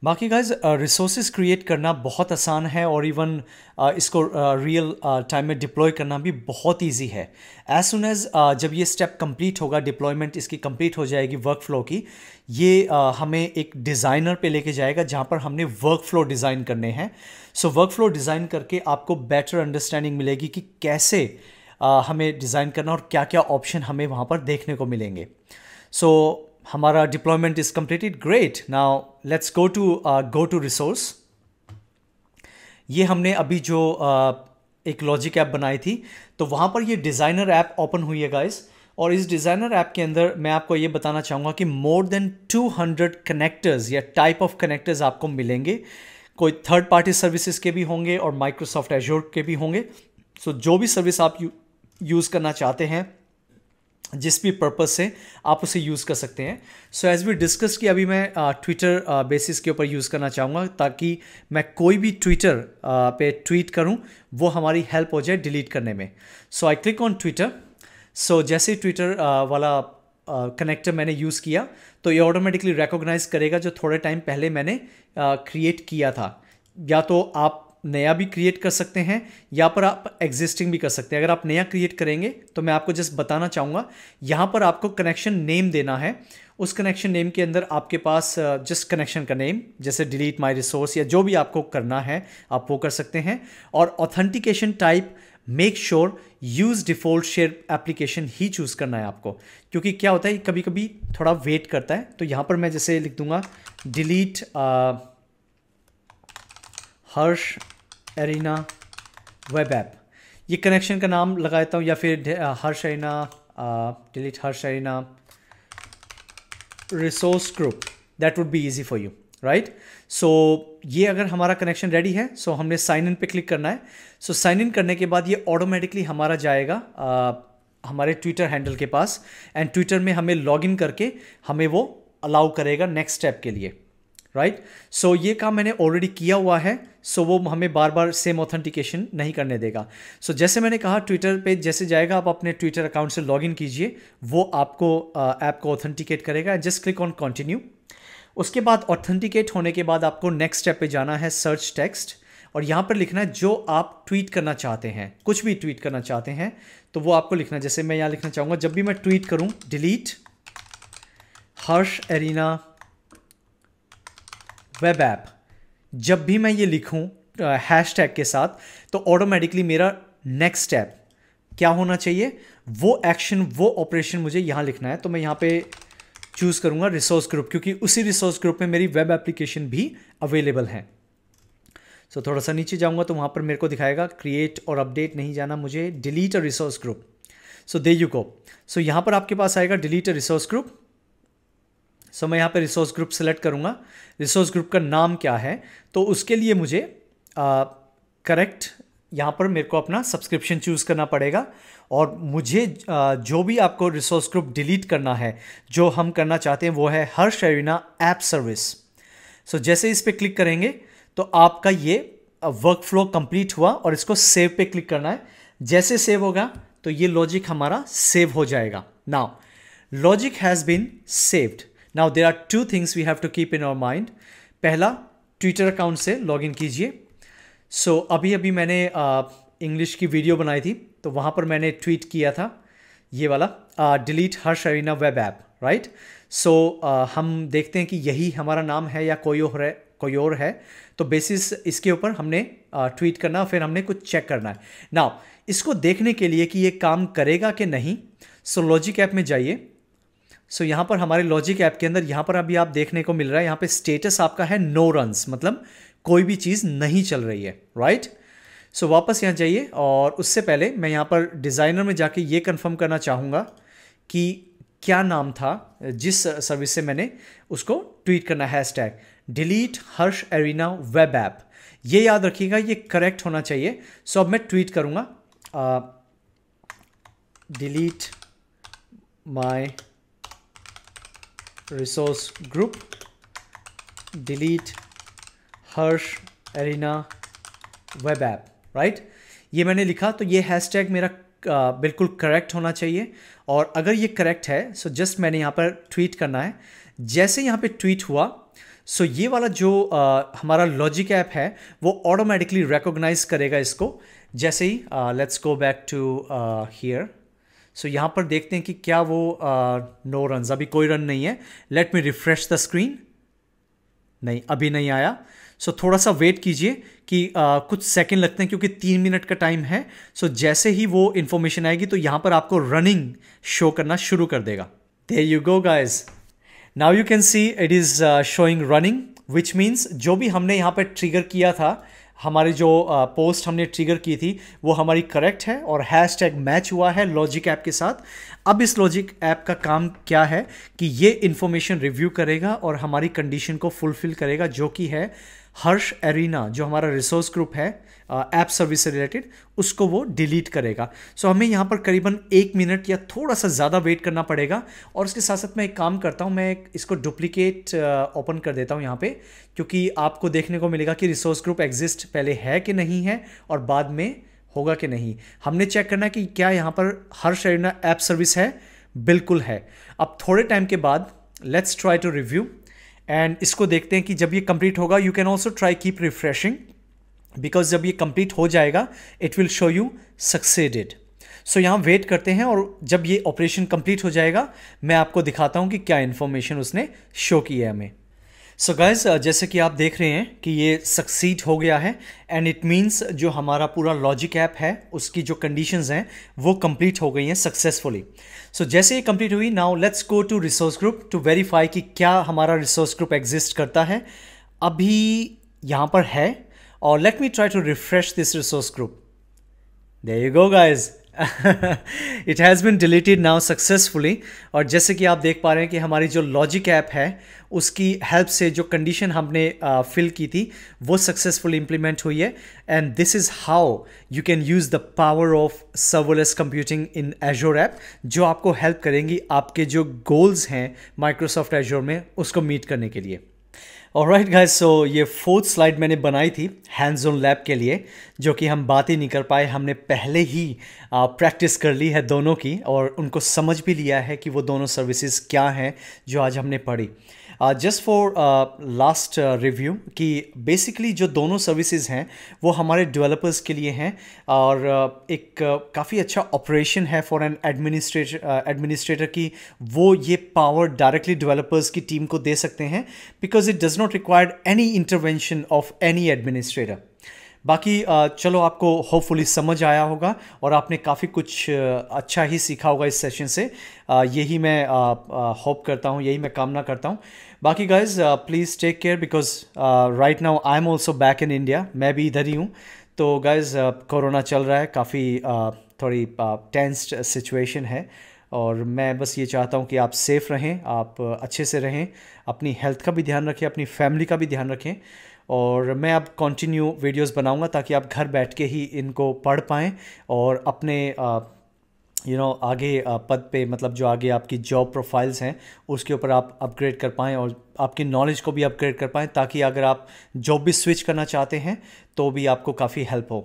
बाकी गाइज रिसोर्सेज क्रिएट करना बहुत आसान है और इवन uh, इसको रियल uh, टाइम uh, में डिप्लॉय करना भी बहुत ईजी है एज सुन एज जब ये स्टेप कंप्लीट होगा डिप्लॉयमेंट इसकी कंप्लीट हो जाएगी वर्क फ्लो की ये uh, हमें एक डिज़ाइनर पे लेके जाएगा जहाँ पर हमने वर्क फ्लो डिज़ाइन करने हैं सो वर्क फ्लो डिज़ाइन करके आपको बेटर अंडरस्टैंडिंग मिलेगी कि कैसे uh, हमें डिज़ाइन करना और क्या क्या ऑप्शन हमें वहाँ पर देखने को मिलेंगे सो so, हमारा deployment is completed. Great now let's go to go to resource ये हमने अभी जो uh, एक लॉजिक ऐप बनाई थी तो वहाँ पर ये डिज़ाइनर ऐप ओपन हुई है गाइस और इस डिज़ाइनर ऐप के अंदर मैं आपको ये बताना चाहूँगा कि मोर देन 200 कनेक्टर्स या टाइप ऑफ कनेक्टर्स आपको मिलेंगे कोई थर्ड पार्टी सर्विसेज के भी होंगे और माइक्रोसॉफ्ट एजोर के भी होंगे सो so, जो भी सर्विस आप यू, यूज़ करना चाहते हैं जिस भी पर्पज़ से आप उसे यूज़ कर सकते हैं सो एज़ वी डिस्कस कि अभी मैं ट्विटर बेसिस के ऊपर यूज़ करना चाहूँगा ताकि मैं कोई भी ट्विटर पे ट्वीट करूँ वो हमारी हेल्प हो जाए डिलीट करने में so I click on Twitter so जैसे ट्विटर वाला कनेक्टर मैंने यूज़ किया तो ये ऑटोमेटिकली रिकॉग्नाइज करेगा जो थोड़े टाइम पहले मैंने क्रिएट किया था या तो आप नया भी क्रिएट कर सकते हैं या पर आप एग्जिस्टिंग भी कर सकते हैं अगर आप नया क्रिएट करेंगे तो मैं आपको जस्ट बताना चाहूँगा यहाँ पर आपको कनेक्शन नेम देना है उस कनेक्शन नेम के अंदर आपके पास जस्ट uh, कनेक्शन का नेम जैसे डिलीट माई रिसोर्स या जो भी आपको करना है आप वो कर सकते हैं और authentication type make sure use default share application ही चूज़ करना है आपको क्योंकि क्या होता है कभी कभी थोड़ा वेट करता है तो यहाँ पर मैं जैसे लिख दूंगा delete Harsh uh, arena web app ये कनेक्शन का नाम लगा देता हूँ या फिर Harsh arena delete Harsh arena resource group that would be easy for you right so ये अगर हमारा कनेक्शन रेडी है सो so हमने साइन इन पे क्लिक करना है सो साइन इन करने के बाद ये ऑटोमेटिकली हमारा जाएगा uh, हमारे ट्विटर हैंडल के पास एंड ट्विटर में हमें लॉग इन करके हमें वो अलाउ करेगा नेक्स्ट स्टेप के लिए राइट right? सो so, ये काम मैंने ऑलरेडी किया हुआ है सो so, वो हमें बार बार सेम ऑथेंटिकेशन नहीं करने देगा सो so, जैसे मैंने कहा ट्विटर पे जैसे जाएगा आप अपने ट्विटर अकाउंट से लॉगिन कीजिए वो आपको ऐप को ऑथेंटिकेट करेगा and just click on continue उसके बाद ऑथेंटिकेट होने के बाद आपको नेक्स्ट स्टेप पे जाना है सर्च टेक्स्ट और यहाँ पर लिखना है जो आप ट्वीट करना चाहते हैं कुछ भी ट्वीट करना चाहते हैं तो वो आपको लिखना जैसे मैं यहाँ लिखना चाहूँगा जब भी मैं ट्वीट करूँ delete Harsh arena web app जब भी मैं ये लिखूँ हैश टैग के साथ तो ऑटोमेटिकली मेरा नेक्स्ट स्टेप क्या होना चाहिए वो एक्शन वो ऑपरेशन मुझे यहाँ लिखना है तो मैं यहाँ पे चूज़ करूँगा रिसोर्स ग्रुप क्योंकि उसी रिसोर्स ग्रुप में मेरी वेब एप्लीकेशन भी अवेलेबल है सो so, थोड़ा सा नीचे जाऊँगा तो वहाँ पर मेरे को दिखाएगा क्रिएट और अपडेट नहीं जाना मुझे delete a resource group so there you go so यहाँ पर आपके पास आएगा delete a resource group so मैं यहाँ पे रिसोर्स ग्रुप सेलेक्ट करूँगा रिसोर्स ग्रुप का नाम क्या है तो उसके लिए मुझे करेक्ट यहाँ पर मेरे को अपना सब्सक्रिप्शन चूज़ करना पड़ेगा और मुझे जो भी आपको रिसोर्स ग्रुप डिलीट करना है जो हम करना चाहते हैं वो है हर शरीना ऐप सर्विस सो जैसे इस पर क्लिक करेंगे तो आपका ये वर्क फ्लो कंप्लीट हुआ और इसको सेव पे क्लिक करना है जैसे सेव होगा तो ये लॉजिक हमारा सेव हो जाएगा now logic has been saved now there are two things we have to keep in our mind पहला ट्विटर अकाउंट से लॉग इन कीजिए सो so, अभी अभी मैंने इंग्लिश की वीडियो बनाई थी तो वहाँ पर मैंने ट्वीट किया था ये वाला delete Harsh arena web app right so हम देखते हैं कि यही हमारा नाम है या कोई और है कोई और है तो बेसिस इसके ऊपर हमने ट्वीट करना फिर हमने कुछ चेक करना है नाउ इसको देखने के लिए कि ये काम करेगा कि नहीं सो लॉजिक ऐप में जाइए सो so, यहाँ पर हमारे लॉजिक ऐप के अंदर यहाँ पर अभी आप देखने को मिल रहा है यहाँ पे स्टेटस आपका है नो रन्स मतलब कोई भी चीज़ नहीं चल रही है राइट right? सो so, वापस यहाँ जाइए और उससे पहले मैं यहाँ पर डिज़ाइनर में जाके ये कन्फर्म करना चाहूँगा कि क्या नाम था जिस सर्विस से मैंने उसको ट्वीट करना hashtag delete Harsh arena web app ये याद रखिएगा ये करेक्ट होना चाहिए सो so, अब मैं ट्वीट करूँगा delete uh, my resource group delete Harsh arena web app right ये मैंने लिखा तो ये टैग मेरा आ, बिल्कुल करेक्ट होना चाहिए और अगर ये करेक्ट है सो so जस्ट मैंने यहाँ पर ट्वीट करना है जैसे यहाँ पे ट्वीट हुआ सो so ये वाला जो आ, हमारा लॉजिक ऐप है वो ऑटोमेटिकली रिकॉग्नाइज करेगा इसको जैसे ही let's go back to here so so, पर देखते हैं कि क्या वो नो रन अभी कोई रन नहीं है let me refresh the screen नहीं अभी नहीं आया सो so, थोड़ा सा वेट कीजिए कि uh, कुछ सेकंड लगते हैं क्योंकि तीन मिनट का टाइम है सो so, जैसे ही वो इन्फॉर्मेशन आएगी तो यहां पर आपको रनिंग शो करना शुरू कर देगा there you go guys now you can see it is showing running which means जो भी हमने यहाँ पर ट्रिगर किया था हमारी जो पोस्ट हमने ट्रिगर की थी वो हमारी करेक्ट है और हैश टैग मैच हुआ है लॉजिक ऐप के साथ अब इस लॉजिक ऐप का काम क्या है कि ये इन्फॉर्मेशन रिव्यू करेगा और हमारी कंडीशन को फुलफिल करेगा जो कि है हर्ष एरिना जो हमारा रिसोर्स ग्रुप है ऐप सर्विस से रिलेटेड उसको वो डिलीट करेगा सो so, हमें यहाँ पर करीबन एक मिनट या थोड़ा सा ज़्यादा वेट करना पड़ेगा और उसके साथ साथ मैं एक काम करता हूँ मैं इसको डुप्लीकेट ओपन कर देता हूँ यहाँ पे क्योंकि आपको देखने को मिलेगा कि रिसोर्स ग्रुप एग्जिस्ट पहले है कि नहीं है और बाद में होगा कि नहीं हमने चेक करना कि क्या यहाँ पर हर शरीर ऐप सर्विस है बिल्कुल है अब थोड़े टाइम के बाद let's try to review and इसको देखते हैं कि जब ये कंप्लीट होगा you can also try keep refreshing because जब ये कंप्लीट हो जाएगा it will show you succeeded so यहाँ वेट करते हैं और जब ये ऑपरेशन कंप्लीट हो जाएगा मैं आपको दिखाता हूँ कि क्या इन्फॉर्मेशन उसने शो की है हमें सो so गाइज जैसे कि आप देख रहे हैं कि ये सक्सीड हो गया है एंड इट मीन्स जो हमारा पूरा लॉजिक ऐप है उसकी जो कंडीशंस हैं वो कंप्लीट हो गई हैं सक्सेसफुली सो so जैसे ये कंप्लीट हुई now let's go to resource group to verify कि क्या हमारा रिसोर्स ग्रुप एग्जिस्ट करता है अभी यहाँ पर है or let me try to refresh this resource group. There you go guys. It has been deleted now successfully और जैसे कि आप देख पा रहे हैं कि हमारी जो लॉजिक ऐप है उसकी हेल्प से जो कंडीशन हमने फिल fill की थी वो successfully implement हुई है and this is how you can use the power of serverless computing in Azure app जो आपको हेल्प करेंगी आपके जो गोल्स हैं माइक्रोसॉफ्ट एजोर में उसको मीट करने के लिए और राइट गाइज सो ये फोर्थ स्लाइड मैंने बनाई थी हैंड्स ऑन लैब के लिए जो कि हम बात ही नहीं कर पाए हमने पहले ही प्रैक्टिस कर ली है दोनों की और उनको समझ भी लिया है कि वो दोनों सर्विसेज क्या हैं जो आज हमने पढ़ी जस्ट फॉर लास्ट रिव्यू कि बेसिकली जो दोनों सर्विसेज हैं वो हमारे डेवलपर्स के लिए हैं और uh, एक uh, काफ़ी अच्छा ऑपरेशन है फॉर एन एडमिनिस्ट्रेटर एडमिनिस्ट्रेटर की वो ये पावर डायरेक्टली डेवलपर्स की टीम को दे सकते हैं because it does not required any intervention of any administrator बाकी चलो आपको होपफुली समझ आया होगा और आपने काफ़ी कुछ अच्छा ही सीखा होगा इस सेशन से यही मैं होप करता हूँ यही मैं कामना करता हूँ बाकी guys please take care because right now I am also back in India मैं भी इधर ही हूँ तो गाइज कोरोना चल रहा है काफ़ी थोड़ी टेंस्ड सिचुएशन है और मैं बस ये चाहता हूँ कि आप सेफ़ रहें आप अच्छे से रहें अपनी हेल्थ का भी ध्यान रखें अपनी फैमिली का भी ध्यान रखें और मैं अब कंटिन्यू वीडियोस बनाऊंगा ताकि आप घर बैठ के ही इनको पढ़ पाएँ और अपने यू नो आगे पद पे मतलब जो आगे आपकी जॉब प्रोफाइल्स हैं उसके ऊपर आप अपग्रेड कर पाएँ और आपकी नॉलेज को भी अपग्रेड कर पाएँ ताकि अगर आप जॉब भी स्विच करना चाहते हैं तो भी आपको काफ़ी हेल्प हो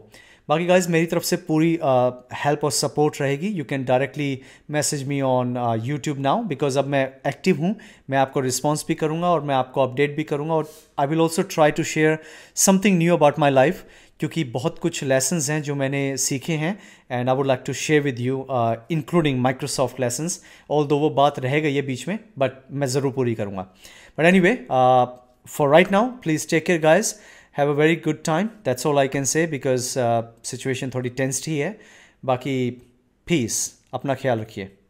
बाकी गाइज मेरी तरफ से पूरी हेल्प uh, और सपोर्ट रहेगी you can directly message me on YouTube now because अब मैं एक्टिव हूँ मैं आपको रिस्पॉन्स भी करूँगा और मैं आपको अपडेट भी करूँगा और I will also try to share something new about my life क्योंकि बहुत कुछ लेसन्स हैं जो मैंने सीखे हैं and I would like to share with you including Microsoft lessons although वो बात रह गई है बीच में बट मैं ज़रूर पूरी करूँगा but anyway for right now please take care guys have a very good time that's all I can say because situation थोड़ी टेंस्ड ही है बाकी प्लीज़ अपना ख्याल रखिए